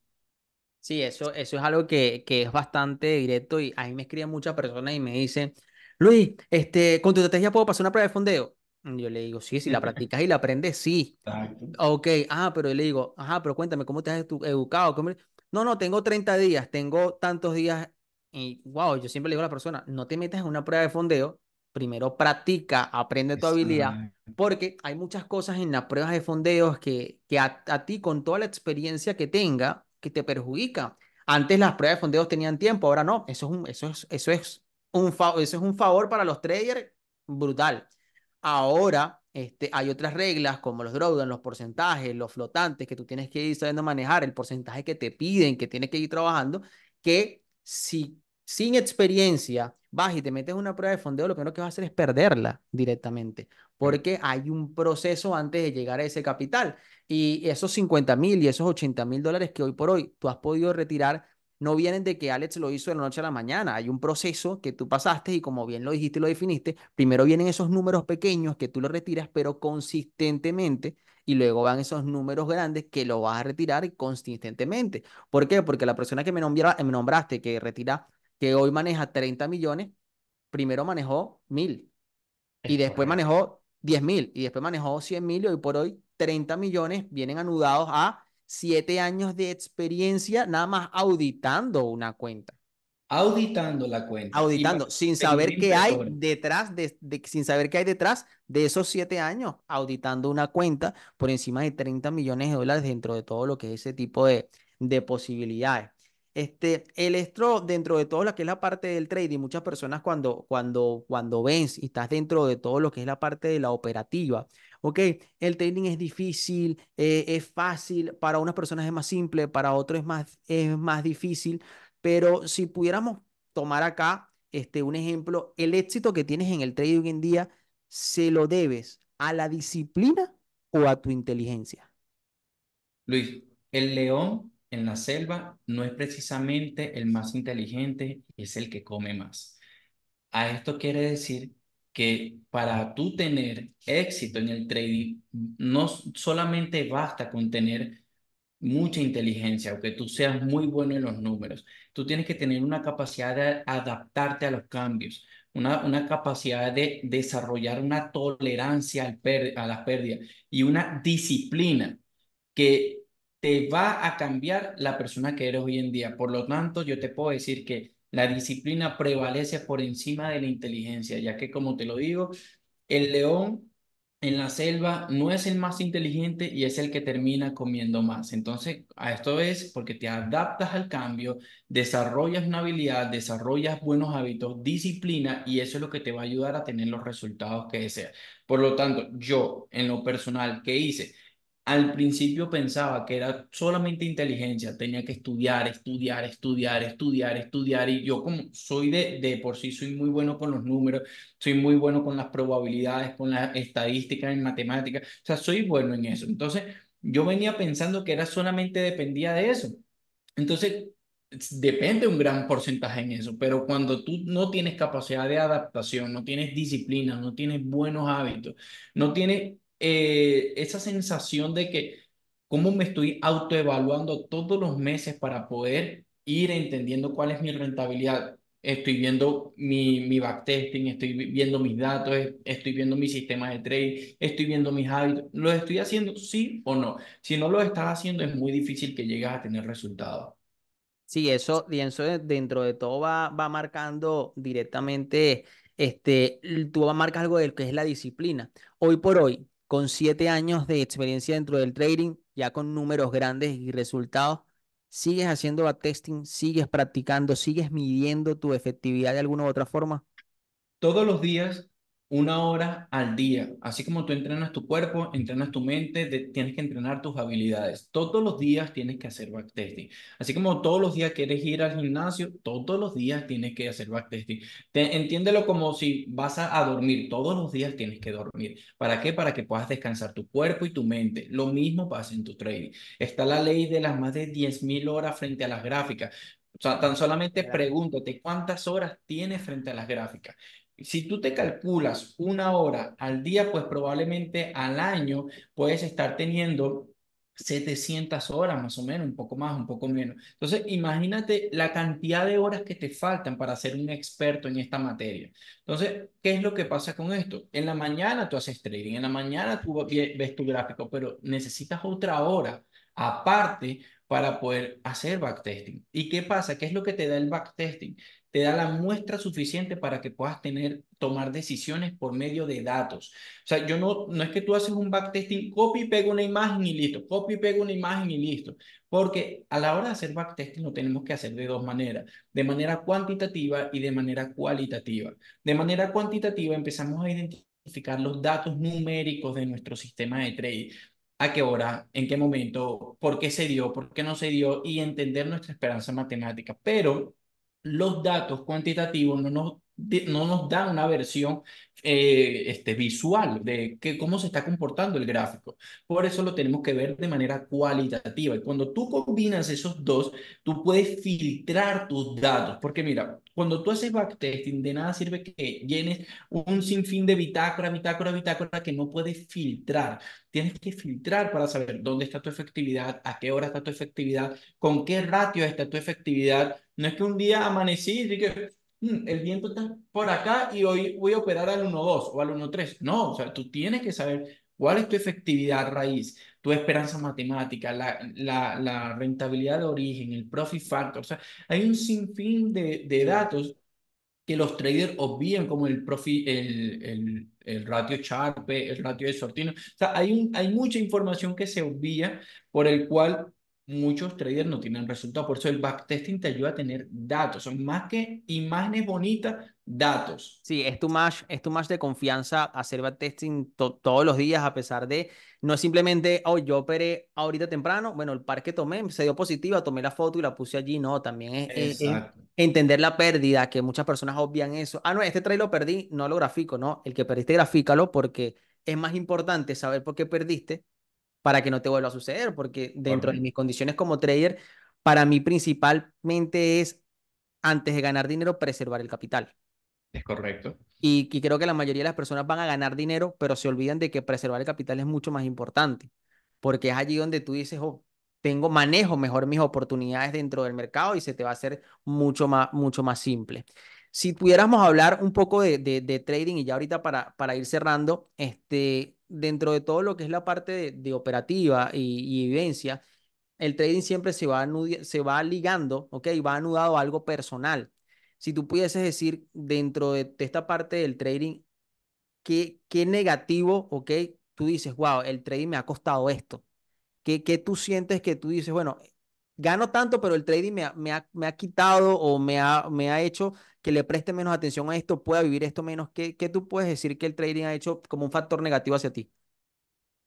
Sí, eso, eso es algo que, que es bastante directo y ahí me escriben muchas personas y me dicen, Luis, este, con tu estrategia puedo pasar una prueba de fondeo. Yo le digo, sí, si la practicas y la aprendes, sí. okay Ok, ah, pero yo le digo, ajá, pero cuéntame, ¿cómo te has educado? No, no, tengo 30 días, tengo tantos días. Y wow, yo siempre le digo a la persona, no te metas en una prueba de fondeo primero practica, aprende tu habilidad, porque hay muchas cosas en las pruebas de fondeos que, que a, ti con toda la experiencia que tenga, que te perjudica. Antes las pruebas de fondeos tenían tiempo, ahora no. Eso es un, eso es, eso es un, eso es un favor para los traders brutal. Ahora este, hay otras reglas como los drawdowns, los porcentajes, los flotantes que tú tienes que ir sabiendo manejar, el porcentaje que te piden, que tienes que ir trabajando, que si sin experiencia, vas y te metes una prueba de fondeo, lo primero que vas a hacer es perderla directamente, porque hay un proceso antes de llegar a ese capital. Y esos 50 mil y esos 80 mil dólares que hoy por hoy tú has podido retirar, no vienen de que Alex lo hizo de la noche a la mañana. Hay un proceso que tú pasaste y como bien lo dijiste y lo definiste, primero vienen esos números pequeños que tú lo retiras, pero consistentemente, y luego van esos números grandes que lo vas a retirar consistentemente. ¿Por qué? Porque la persona que me, nombraste, que retira que hoy maneja 30 millones, primero manejó mil y después manejó 10.000 mil y después manejó 100 mil y hoy por hoy 30 millones vienen anudados a 7 años de experiencia nada más auditando una cuenta. Auditando la cuenta. Auditando, sin saber qué hay detrás de, sin saber qué hay detrás de esos siete años, auditando una cuenta por encima de 30 millones de dólares dentro de todo lo que es ese tipo de, de posibilidades. Este, el estro, dentro de todo lo que es la parte del trading, muchas personas cuando, cuando, cuando ves y estás dentro de todo lo que es la parte de la operativa, ok, el trading es difícil, eh, es fácil, para unas personas es más simple, para otros es más, es más difícil, pero si pudiéramos tomar acá este, un ejemplo, el éxito que tienes en el trading hoy en día, ¿se lo debes a la disciplina o a tu inteligencia? Luis, el león en la selva no es precisamente el más inteligente, es el que come más. A esto quiere decir que para tú tener éxito en el trading, no solamente basta con tener mucha inteligencia o que tú seas muy bueno en los números, tú tienes que tener una capacidad de adaptarte a los cambios, una, una capacidad de desarrollar una tolerancia al a las pérdidas y una disciplina que te va a cambiar la persona que eres hoy en día. Por lo tanto, yo te puedo decir que la disciplina prevalece por encima de la inteligencia, ya que como te lo digo, el león en la selva no es el más inteligente y es el que termina comiendo más. Entonces, a esto es porque te adaptas al cambio, desarrollas una habilidad, desarrollas buenos hábitos, disciplina y eso es lo que te va a ayudar a tener los resultados que deseas. Por lo tanto, yo en lo personal, ¿qué hice? al principio pensaba que era solamente inteligencia, tenía que estudiar, estudiar, estudiar, estudiar, estudiar, y yo como soy de, por sí, soy muy bueno con los números, soy muy bueno con las probabilidades, con las estadísticas, en matemáticas, o sea, soy bueno en eso. Entonces, yo venía pensando que era solamente dependía de eso. Entonces, depende un gran porcentaje en eso, pero cuando tú no tienes capacidad de adaptación, no tienes disciplina, no tienes buenos hábitos, no tienes eh, esa sensación de que cómo me estoy autoevaluando todos los meses para poder ir entendiendo cuál es mi rentabilidad. Estoy viendo mi, mi backtesting, estoy viendo mis datos, estoy viendo mi sistema de trade, estoy viendo mis hábitos. ¿Lo estoy haciendo sí o no? Si no lo estás haciendo, es muy difícil que llegues a tener resultados. Sí, eso, dentro de todo va, va marcando directamente, este, tú marcas algo de lo que es la disciplina. Hoy por hoy, con siete años de experiencia dentro del trading, ya con números grandes y resultados, sigues haciendo backtesting, sigues practicando, sigues midiendo tu efectividad de alguna u otra forma? Todos los días una hora al día. Así como tú entrenas tu cuerpo, entrenas tu mente, tienes que entrenar tus habilidades. Todos los días tienes que hacer backtesting. Así como todos los días quieres ir al gimnasio, todos los días tienes que hacer backtesting. entiéndelo como si vas a, dormir. Todos los días tienes que dormir. ¿Para qué? Para que puedas descansar tu cuerpo y tu mente. Lo mismo pasa en tu trading. Está la ley de las más de 10.000 horas frente a las gráficas. O sea, tan solamente pregúntate cuántas horas tienes frente a las gráficas si tú te calculas una hora al día, pues probablemente al año puedes estar teniendo 700 horas más o menos, un poco más, un poco menos. Entonces, imagínate la cantidad de horas que te faltan para ser un experto en esta materia. Entonces, ¿qué es lo que pasa con esto? En la mañana tú haces trading, en la mañana tú ves tu gráfico, pero necesitas otra hora aparte para poder hacer backtesting. ¿Y qué pasa? ¿Qué es lo que te da el backtesting? te da la muestra suficiente para que puedas tener, tomar decisiones por medio de datos. O sea, yo no, no es que tú haces un backtesting, copio y pego una imagen y listo, copio y pego una imagen y listo. Porque a la hora de hacer backtesting lo tenemos que hacer de dos maneras, de manera cuantitativa y de manera cualitativa. De manera cuantitativa empezamos a identificar los datos numéricos de nuestro sistema de trade. a qué hora, en qué momento, por qué se dio, por qué no se dio y entender nuestra esperanza matemática. Pero los datos cuantitativos no nos, no nos dan una versión eh, este, visual de que, cómo se está comportando el gráfico. Por eso lo tenemos que ver de manera cualitativa. Y cuando tú combinas esos dos, tú puedes filtrar tus datos. Porque mira, cuando tú haces backtesting, de nada sirve que llenes un sinfín de bitácora, bitácora, bitácora que no puedes filtrar. Tienes que filtrar para saber dónde está tu efectividad, a qué hora está tu efectividad, con qué ratio está tu efectividad. No es que un día amanecí y que Mm, el viento está por acá y hoy voy a operar al 1.2 o al 1.3. No, o sea, tú tienes que saber cuál es tu efectividad raíz, tu esperanza matemática, la, la, la rentabilidad de origen, el profit factor. O sea, hay un sinfín de, de datos que los traders obvían como el, el, el, ratio Sharpe, el ratio de Sortino. O sea, hay, un, hay mucha información que se obvía por el cual muchos traders no tienen resultado. Por eso el backtesting te ayuda a tener datos. Son más que imágenes bonitas, datos. Sí, es tu match, es tu match de confianza hacer backtesting todos los días, a pesar de no es simplemente, oh, yo operé ahorita temprano, bueno, el par que tomé se dio positiva, tomé la foto y la puse allí. No, también es, entender la pérdida, que muchas personas obvian eso. Ah, no, este trade lo perdí, no lo grafico, no. El que perdiste, grafícalo porque es más importante saber por qué perdiste para que no te vuelva a suceder, porque dentro de mis condiciones como trader, para mí principalmente es, antes de ganar dinero, preservar el capital. Es correcto. Y, creo que la mayoría de las personas van a ganar dinero, pero se olvidan de que preservar el capital es mucho más importante, porque es allí donde tú dices, oh, tengo, manejo mejor mis oportunidades dentro del mercado y se te va a hacer mucho más, mucho más simple. Si pudiéramos hablar un poco de, trading y ya ahorita para, para ir cerrando, este, dentro de todo lo que es la parte de, operativa y, evidencia, el trading siempre se va, se va ligando, ¿ok? Va anudado algo personal. Si tú pudieses decir dentro de, esta parte del trading, ¿qué, qué negativo, ¿ok? Tú dices, wow, el trading me ha costado esto. ¿Qué, qué tú sientes que tú dices, bueno, gano tanto, pero el trading me, me, ha, me ha, quitado o me ha, me ha hecho que le preste menos atención a esto, pueda vivir esto menos? ¿Qué, que tú puedes decir que el trading ha hecho como un factor negativo hacia ti?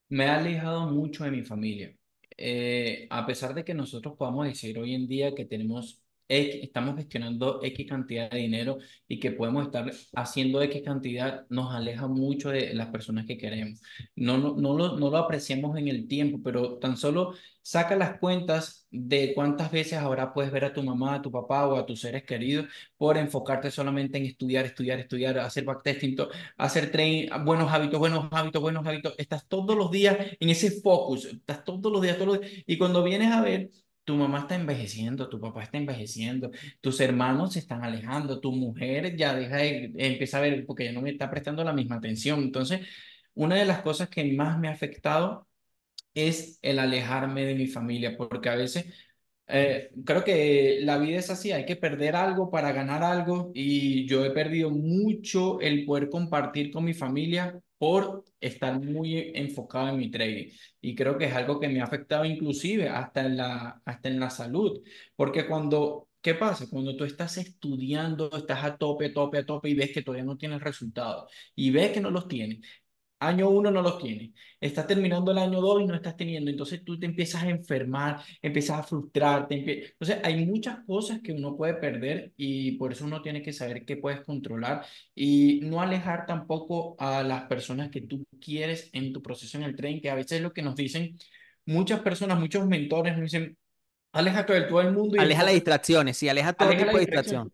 Me ha alejado mucho de mi familia. Eh, a pesar de que nosotros podamos decir hoy en día que tenemos estamos gestionando X cantidad de dinero y que podemos estar haciendo X cantidad, nos aleja mucho de las personas que queremos. No, no, no, lo, no lo apreciamos en el tiempo, pero tan solo Saca las cuentas de cuántas veces ahora puedes ver a tu mamá, a tu papá o a tus seres queridos por enfocarte solamente en estudiar, estudiar, estudiar, hacer backtesting, hacer train, ah, buenos hábitos, buenos hábitos, buenos hábitos. Estás todos los días en ese focus, estás todos los días, todos los días. Y cuando vienes a ver, tu mamá está envejeciendo, tu papá está envejeciendo, tus hermanos se están alejando, tu mujer ya deja de, empieza a ver porque ya no me está prestando la misma atención. Entonces, una de las cosas que más me ha afectado es el alejarme de mi familia, porque a veces eh, creo que la vida es así, hay que perder algo para ganar algo y yo he perdido mucho el poder compartir con mi familia por estar muy enfocado en mi trading. Y creo que es algo que me ha afectado inclusive hasta en la, hasta en la salud, porque cuando, ¿qué pasa? Cuando tú estás estudiando, estás a tope, tope, a tope y ves que todavía no tienes resultados y ves que no los tienes, Año uno no lo tiene, está terminando el año dos y no estás teniendo. Entonces tú te empiezas a enfermar, empiezas a frustrarte. Entonces hay muchas cosas que uno puede perder y por eso uno tiene que saber qué puedes controlar y no alejar tampoco a las personas que tú quieres en tu proceso en el tren, que a veces es lo que nos dicen muchas personas, muchos mentores nos dicen, aleja todo el, mundo. Y aleja las distracciones, sí, aleja todo tipo de distracción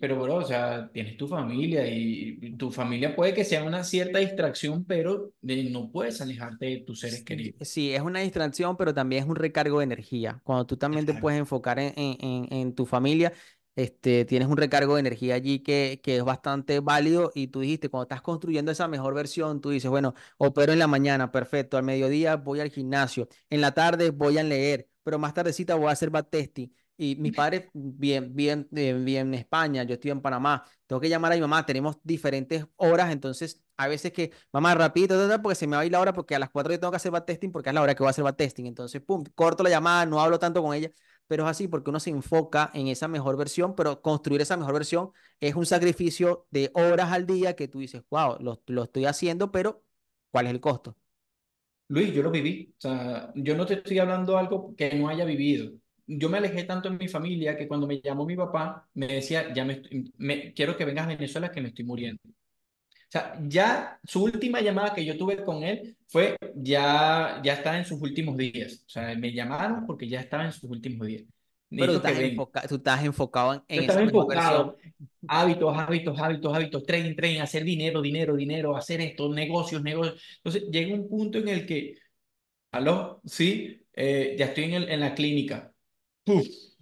pero, bro, o sea, tienes tu familia y tu familia puede que sea una cierta distracción, pero eh, no puedes alejarte de tus seres queridos. Sí, es una distracción, pero también es un recargo de energía. Cuando tú también te puedes enfocar en, tu familia, este, tienes un recargo de energía allí que, que es bastante válido y tú dijiste, cuando estás construyendo esa mejor versión, tú dices, bueno, opero en la mañana, perfecto, al mediodía voy al gimnasio, en la tarde voy a leer, pero más tardecita voy a hacer backtesting y mi padre bien, bien, eh, bien, en España, yo estoy en Panamá, tengo que llamar a mi mamá, tenemos diferentes horas, entonces a veces que, mamá, rapidito, porque se me va a ir la hora, porque a las 4 yo tengo que hacer bat testing, porque es la hora que voy a hacer bat testing, entonces, pum, corto la llamada, no hablo tanto con ella, pero es así porque uno se enfoca en esa mejor versión, pero construir esa mejor versión es un sacrificio de horas al día que tú dices, wow, lo, lo estoy haciendo, pero ¿cuál es el costo? Luis, yo lo viví, o sea, yo no te estoy hablando algo que no haya vivido yo me alejé tanto de mi familia que cuando me llamó mi papá, me decía, ya me, quiero que vengas a Venezuela que me estoy muriendo. O sea, ya su última llamada que yo tuve con él fue, ya, ya estaba en sus últimos días. O sea, me llamaron porque ya estaba en sus últimos días. Pero tú estás, enfoca, tú estás, enfocado en yo esa enfocado. Hábitos, hábitos, hábitos, hábitos, tren tren hacer dinero, dinero, dinero, hacer esto, negocios, negocios. Entonces llega un punto en el que, aló, sí, eh, ya estoy en, el, en la clínica,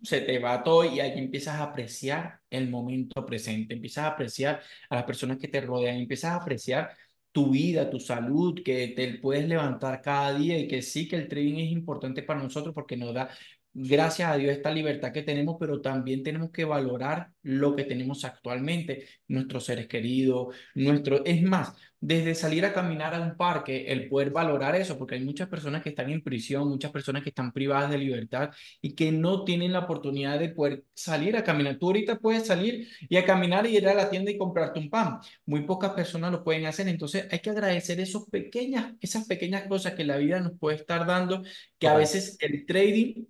se te va todo y ahí empiezas a apreciar el momento presente, empiezas a apreciar a las personas que te rodean, empiezas a apreciar tu vida, tu salud, que te puedes levantar cada día y que sí que el trading es importante para nosotros porque nos da gracias a Dios, esta libertad que tenemos, pero también tenemos que valorar lo que tenemos actualmente, nuestros seres queridos, nuestro... Es más, desde salir a caminar a un parque, el poder valorar eso, porque hay muchas personas que están en prisión, muchas personas que están privadas de libertad y que no tienen la oportunidad de poder salir a caminar. Tú ahorita puedes salir y a caminar y ir a la tienda y comprarte un pan. Muy pocas personas lo pueden hacer, entonces hay que agradecer esos pequeñas, esas pequeñas cosas que la vida nos puede estar dando, que a veces el trading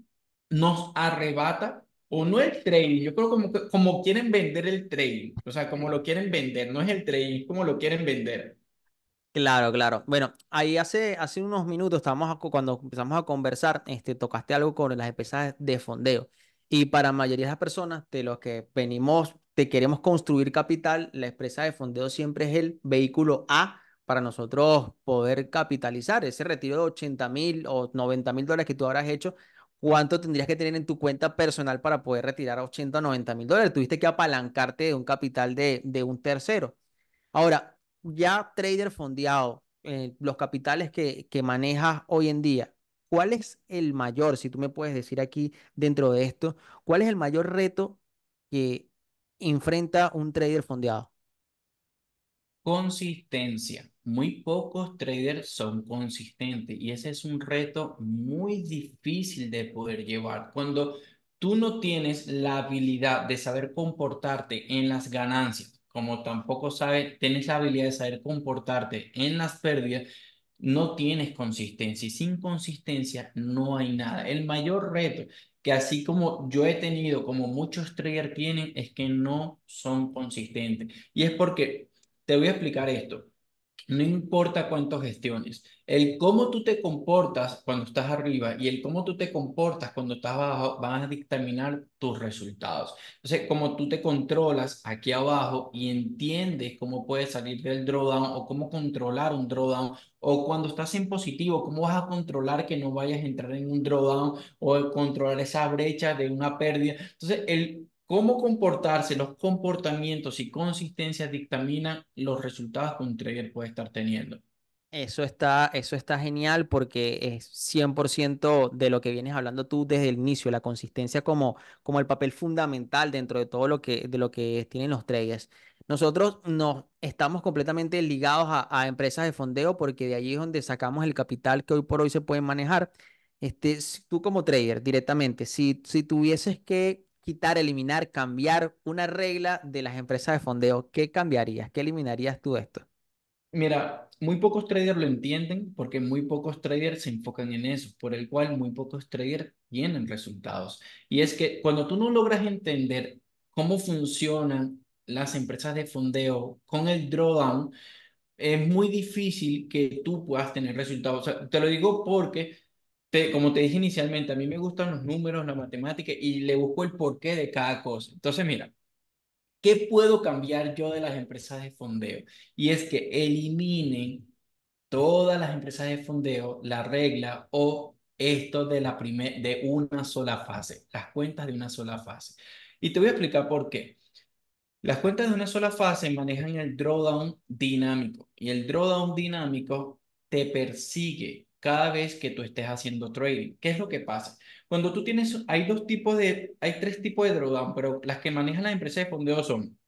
nos arrebata, o no el trading, yo creo como, como quieren vender el trading, o sea, como lo quieren vender, no es el trading, es como lo quieren vender. Claro, claro. Bueno, ahí hace, hace unos minutos estábamos cuando empezamos a conversar, este, tocaste algo con las empresas de fondeo. Y para la mayoría de las personas, de los que venimos, te queremos construir capital, la empresa de fondeo siempre es el vehículo A para nosotros poder capitalizar ese retiro de 80 mil o 90 mil dólares que tú habrás hecho ¿cuánto tendrías que tener en tu cuenta personal para poder retirar 80 o 90 mil dólares? Tuviste que apalancarte de un capital de, un tercero. Ahora, ya trader fondeado, eh, los capitales que, que manejas hoy en día, ¿cuál es el mayor, si tú me puedes decir aquí dentro de esto, cuál es el mayor reto que enfrenta un trader fondeado? Consistencia muy pocos traders son consistentes y ese es un reto muy difícil de poder llevar. Cuando tú no tienes la habilidad de saber comportarte en las ganancias, como tampoco sabes, tienes la habilidad de saber comportarte en las pérdidas, no tienes consistencia y sin consistencia no hay nada. El mayor reto que así como yo he tenido, como muchos traders tienen, es que no son consistentes. Y es porque, te voy a explicar esto. No importa cuánto gestiones, el cómo tú te comportas cuando estás arriba y el cómo tú te comportas cuando estás abajo van a dictaminar tus resultados. Entonces, como tú te controlas aquí abajo y entiendes cómo puedes salir del drawdown o cómo controlar un drawdown o cuando estás en positivo, cómo vas a controlar que no vayas a entrar en un drawdown o controlar esa brecha de una pérdida. Entonces, el Cómo comportarse, los comportamientos y consistencias dictaminan los resultados que un trader puede estar teniendo. Eso está, eso está genial porque es 100% de lo que vienes hablando tú desde el inicio, la consistencia como, como el papel fundamental dentro de todo lo que, de lo que tienen los traders. Nosotros nos estamos completamente ligados a, empresas de fondeo porque de allí es donde sacamos el capital que hoy por hoy se puede manejar. Este, tú como trader directamente, si, si tuvieses que quitar, eliminar, cambiar una regla de las empresas de fondeo, ¿qué cambiarías? ¿Qué eliminarías tú de esto? Mira, muy pocos traders lo entienden porque muy pocos traders se enfocan en eso, por el cual muy pocos traders tienen resultados. Y es que cuando tú no logras entender cómo funcionan las empresas de fondeo con el drawdown, es muy difícil que tú puedas tener resultados. te lo digo porque como te dije inicialmente, a mí me gustan los números, la matemática y le busco el porqué de cada cosa. Entonces, mira, ¿qué puedo cambiar yo de las empresas de fondeo? Y es que eliminen todas las empresas de fondeo la regla o esto de, la de una sola fase, las cuentas de una sola fase. Y te voy a explicar por qué. Las cuentas de una sola fase manejan el drawdown dinámico y el drawdown dinámico te persigue cada vez que tú estés haciendo trading. ¿Qué es lo que pasa? Cuando tú tienes, hay dos tipos de, hay tres tipos de drawdown, pero las que manejan las empresas de fondeo son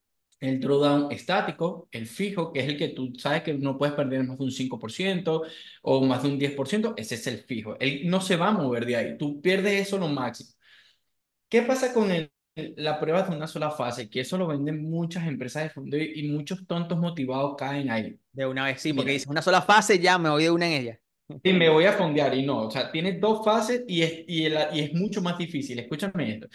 el drawdown estático, el fijo, que es el que tú sabes que no puedes perder más de un 5% o más de un 10%, ese es el fijo. Él no se va a mover de ahí, tú pierdes eso lo máximo. ¿Qué pasa con el, la prueba de una sola fase? Que eso lo venden muchas empresas de fondeo y muchos tontos motivados caen ahí. De una vez, sí, porque dices una sola fase, ya me voy de una en ella. Sí, me [laughs] voy a fondear y no, o sea, tiene dos fases y es, y, y es mucho más difícil. Escúchame esto.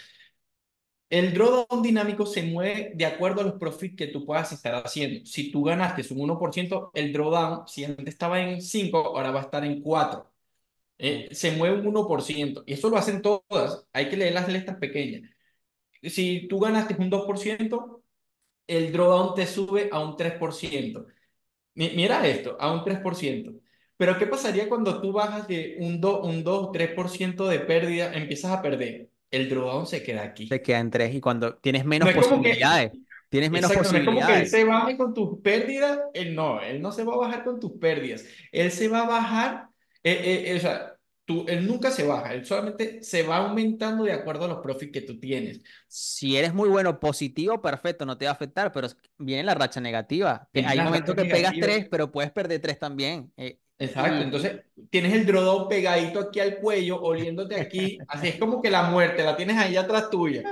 El drawdown dinámico se mueve de acuerdo a los profits que tú puedas estar haciendo. Si tú ganaste un 1%, el drawdown, si antes estaba en 5, ahora va a estar en 4. Eh, se mueve un 1%. Y eso lo hacen todas. Hay que leer las letras pequeñas. Si tú ganaste un 2%, el drawdown te sube a un 3%. Mira esto, a un 3%. Pero ¿qué pasaría cuando tú bajas de un 2, un 2, 3% de pérdida, empiezas a perder? El drawdown se queda aquí. Se queda en 3 y cuando tienes menos posibilidades. tienes menos posibilidades. No es como que se baje con tus pérdidas. Él no, él no se va a bajar con tus pérdidas. Él se va a bajar, eh, eh, eh, o sea, tú, él nunca se baja, él solamente se va aumentando de acuerdo a los profits que tú tienes. Si eres muy bueno, positivo, perfecto, no te va a afectar, pero viene la racha negativa. Que hay momentos que pegas 3, pero puedes perder 3 también. Eh, Exacto, entonces tienes el drawdown pegadito aquí al cuello, oliéndote aquí, así es como que la muerte, la tienes ahí atrás tuya,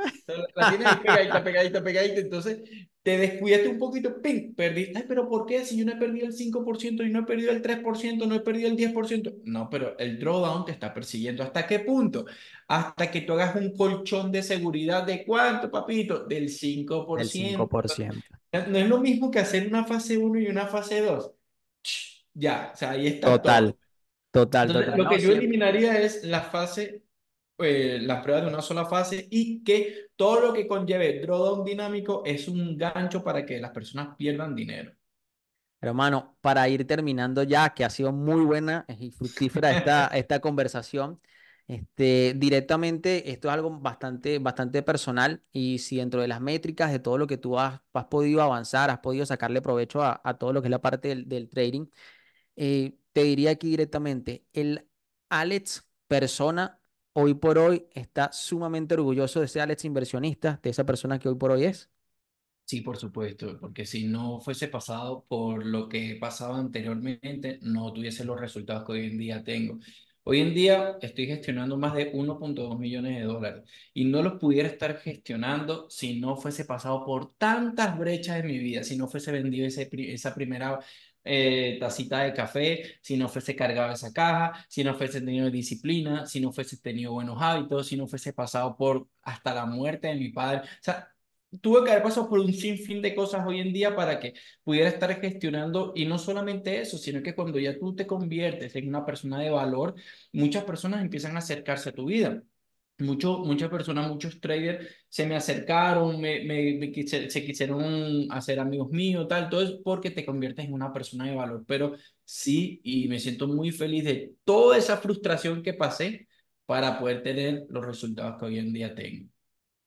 la tienes pegadita, pegadita, pegadita, entonces te descuidaste un poquito, ping, perdiste, pero ¿por qué? Si yo no he perdido el 5%, y no he perdido el 3%, no he perdido el 10%, no, pero el drawdown te está persiguiendo, ¿hasta qué punto? Hasta que tú hagas un colchón de seguridad de cuánto, papito, del 5%. 5%. No, es lo mismo que hacer una fase 1 y una fase 2 ya, o sea, ahí está. Total, total, Lo que yo eliminaría es la fase, eh, las pruebas de una sola fase y que todo lo que conlleve drawdown dinámico es un gancho para que las personas pierdan dinero. Hermano, para ir terminando ya, que ha sido muy buena y fructífera esta, [laughs] esta conversación, este, directamente esto es algo bastante, bastante personal y si dentro de las métricas, de todo lo que tú has, has podido avanzar, has podido sacarle provecho a, todo lo que es la parte del trading, eh, te diría aquí directamente, el Alex persona hoy por hoy está sumamente orgulloso de ser Alex inversionista, de esa persona que hoy por hoy es. Sí, por supuesto, porque si no fuese pasado por lo que he pasado anteriormente, no tuviese los resultados que hoy en día tengo. Hoy en día estoy gestionando más de 1.2 millones de dólares y no los pudiera estar gestionando si no fuese pasado por tantas brechas en mi vida, si no fuese vendido ese, esa primera eh, tacita de café, si no fuese cargado esa caja, si no fuese tenido disciplina, si no fuese tenido buenos hábitos, si no fuese pasado por hasta la muerte de mi padre. O sea, tuve que haber pasado por un sinfín de cosas hoy en día para que pudiera estar gestionando y no solamente eso, sino que cuando ya tú te conviertes en una persona de valor, muchas personas empiezan a acercarse a tu vida. Mucho, muchas personas, muchos traders se me acercaron, me, se quisieron hacer amigos míos, tal, todo es porque te conviertes en una persona de valor. Pero sí, y me siento muy feliz de toda esa frustración que pasé para poder tener los resultados que hoy en día tengo.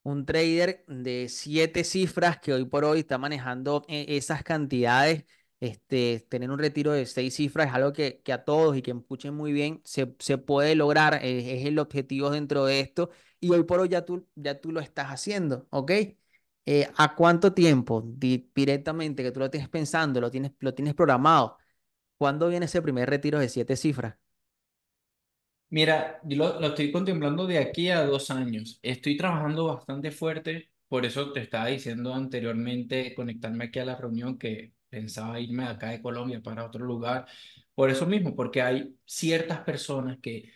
Un trader de siete cifras que hoy por hoy está manejando eh, esas cantidades este, tener un retiro de seis cifras es algo que, que a todos y que escuchen muy bien se, puede lograr, es, el objetivo dentro de esto y hoy por hoy ya tú, ya tú lo estás haciendo, ¿ok? Eh, ¿A cuánto tiempo directamente que tú lo tienes pensando, lo tienes, lo tienes programado? ¿Cuándo viene ese primer retiro de siete cifras? Mira, yo lo, lo, estoy contemplando de aquí a dos años. Estoy trabajando bastante fuerte, por eso te estaba diciendo anteriormente conectarme aquí a la reunión que pensaba irme acá de Colombia para otro lugar, por eso mismo, porque hay ciertas personas que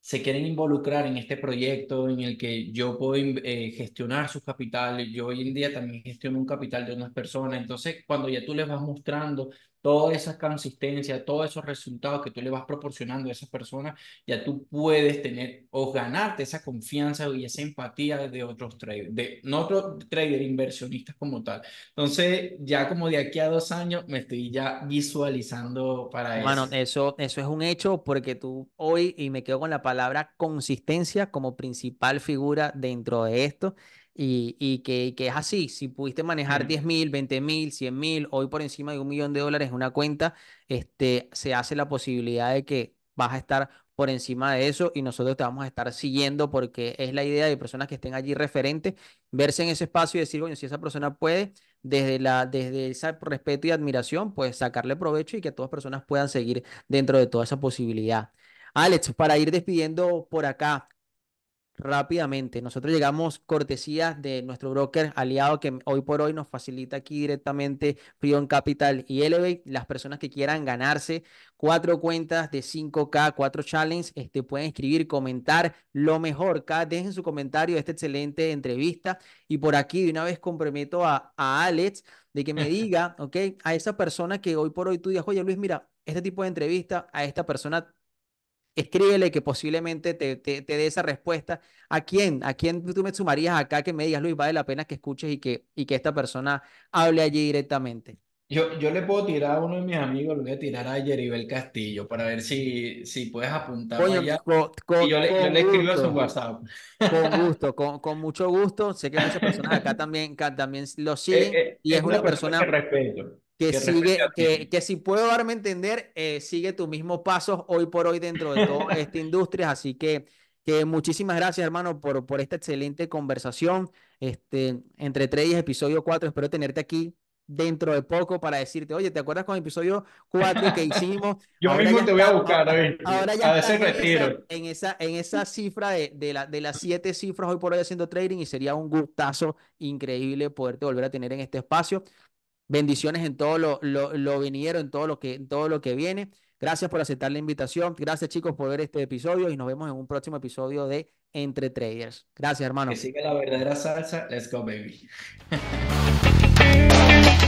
se quieren involucrar en este proyecto en el que yo puedo eh, gestionar sus capital, Yo hoy en día también gestiono un capital de unas personas. Entonces, cuando ya tú les vas mostrando toda esa consistencia, todos esos resultados que tú le vas proporcionando a esas personas, ya tú puedes tener o ganarte esa confianza y esa empatía de otros traders, de otros traders inversionistas como tal. Entonces, ya como de aquí a dos años me estoy ya visualizando para bueno, eso. eso, eso es un hecho porque tú hoy, y me quedo con la palabra consistencia como principal figura dentro de esto, y, que, es así, si pudiste manejar 10 mil, 20 mil, 100 mil, hoy por encima de un millón de dólares en una cuenta, este, se hace la posibilidad de que vas a estar por encima de eso y nosotros te vamos a estar siguiendo porque es la idea de personas que estén allí referentes, verse en ese espacio y decir, bueno, si esa persona puede, desde, la, desde ese respeto y admiración, pues sacarle provecho y que todas las personas puedan seguir dentro de toda esa posibilidad. Alex, para ir despidiendo por acá, rápidamente. Nosotros llegamos cortesía de nuestro broker aliado que hoy por hoy nos facilita aquí directamente Fion Capital y Elevate. Las personas que quieran ganarse cuatro cuentas de 5K, cuatro challenges, este, pueden escribir, comentar lo mejor. dejen su comentario de esta excelente entrevista. Y por aquí de una vez comprometo a, Alex de que me diga, [laughs] ok, a esa persona que hoy por hoy tú digas oye Luis, mira, este tipo de entrevista, a esta persona escríbele que posiblemente te, dé esa respuesta. ¿A quién? ¿A quién tú me sumarías acá que me digas, Luis, vale la pena que escuches y que, y que esta persona hable allí directamente? Yo, yo le puedo tirar a uno de mis amigos, le voy a tirar a Jeribel Castillo para ver si, si puedes apuntar allá. Con, yo le, escribo a su WhatsApp. Con [laughs] gusto, con, mucho gusto. Sé que muchas personas acá también, también lo eh, siguen eh, y es, una, persona, persona que respeto que, sigue, que, si puedo darme a entender, eh, sigue tus mismos pasos hoy por hoy dentro de toda [laughs] esta industria. Así que, que muchísimas gracias, hermano, por, por esta excelente conversación. Este, entre tres episodio 4, espero tenerte aquí dentro de poco para decirte, oye, ¿te acuerdas con el episodio 4 que hicimos? [laughs] Yo mismo te voy a buscar, Ahora ya a retiro. En esa, en esa cifra de, la, de las siete cifras hoy por hoy haciendo trading y sería un gustazo increíble poderte volver a tener en este espacio. Bendiciones en todo lo, lo, lo en todo lo, que, en todo lo que viene. Gracias por aceptar la invitación. Gracias, chicos, por ver este episodio y nos vemos en un próximo episodio de Entre Traders. Gracias, hermano. Que siga la verdadera salsa. Let's go, baby. [laughs]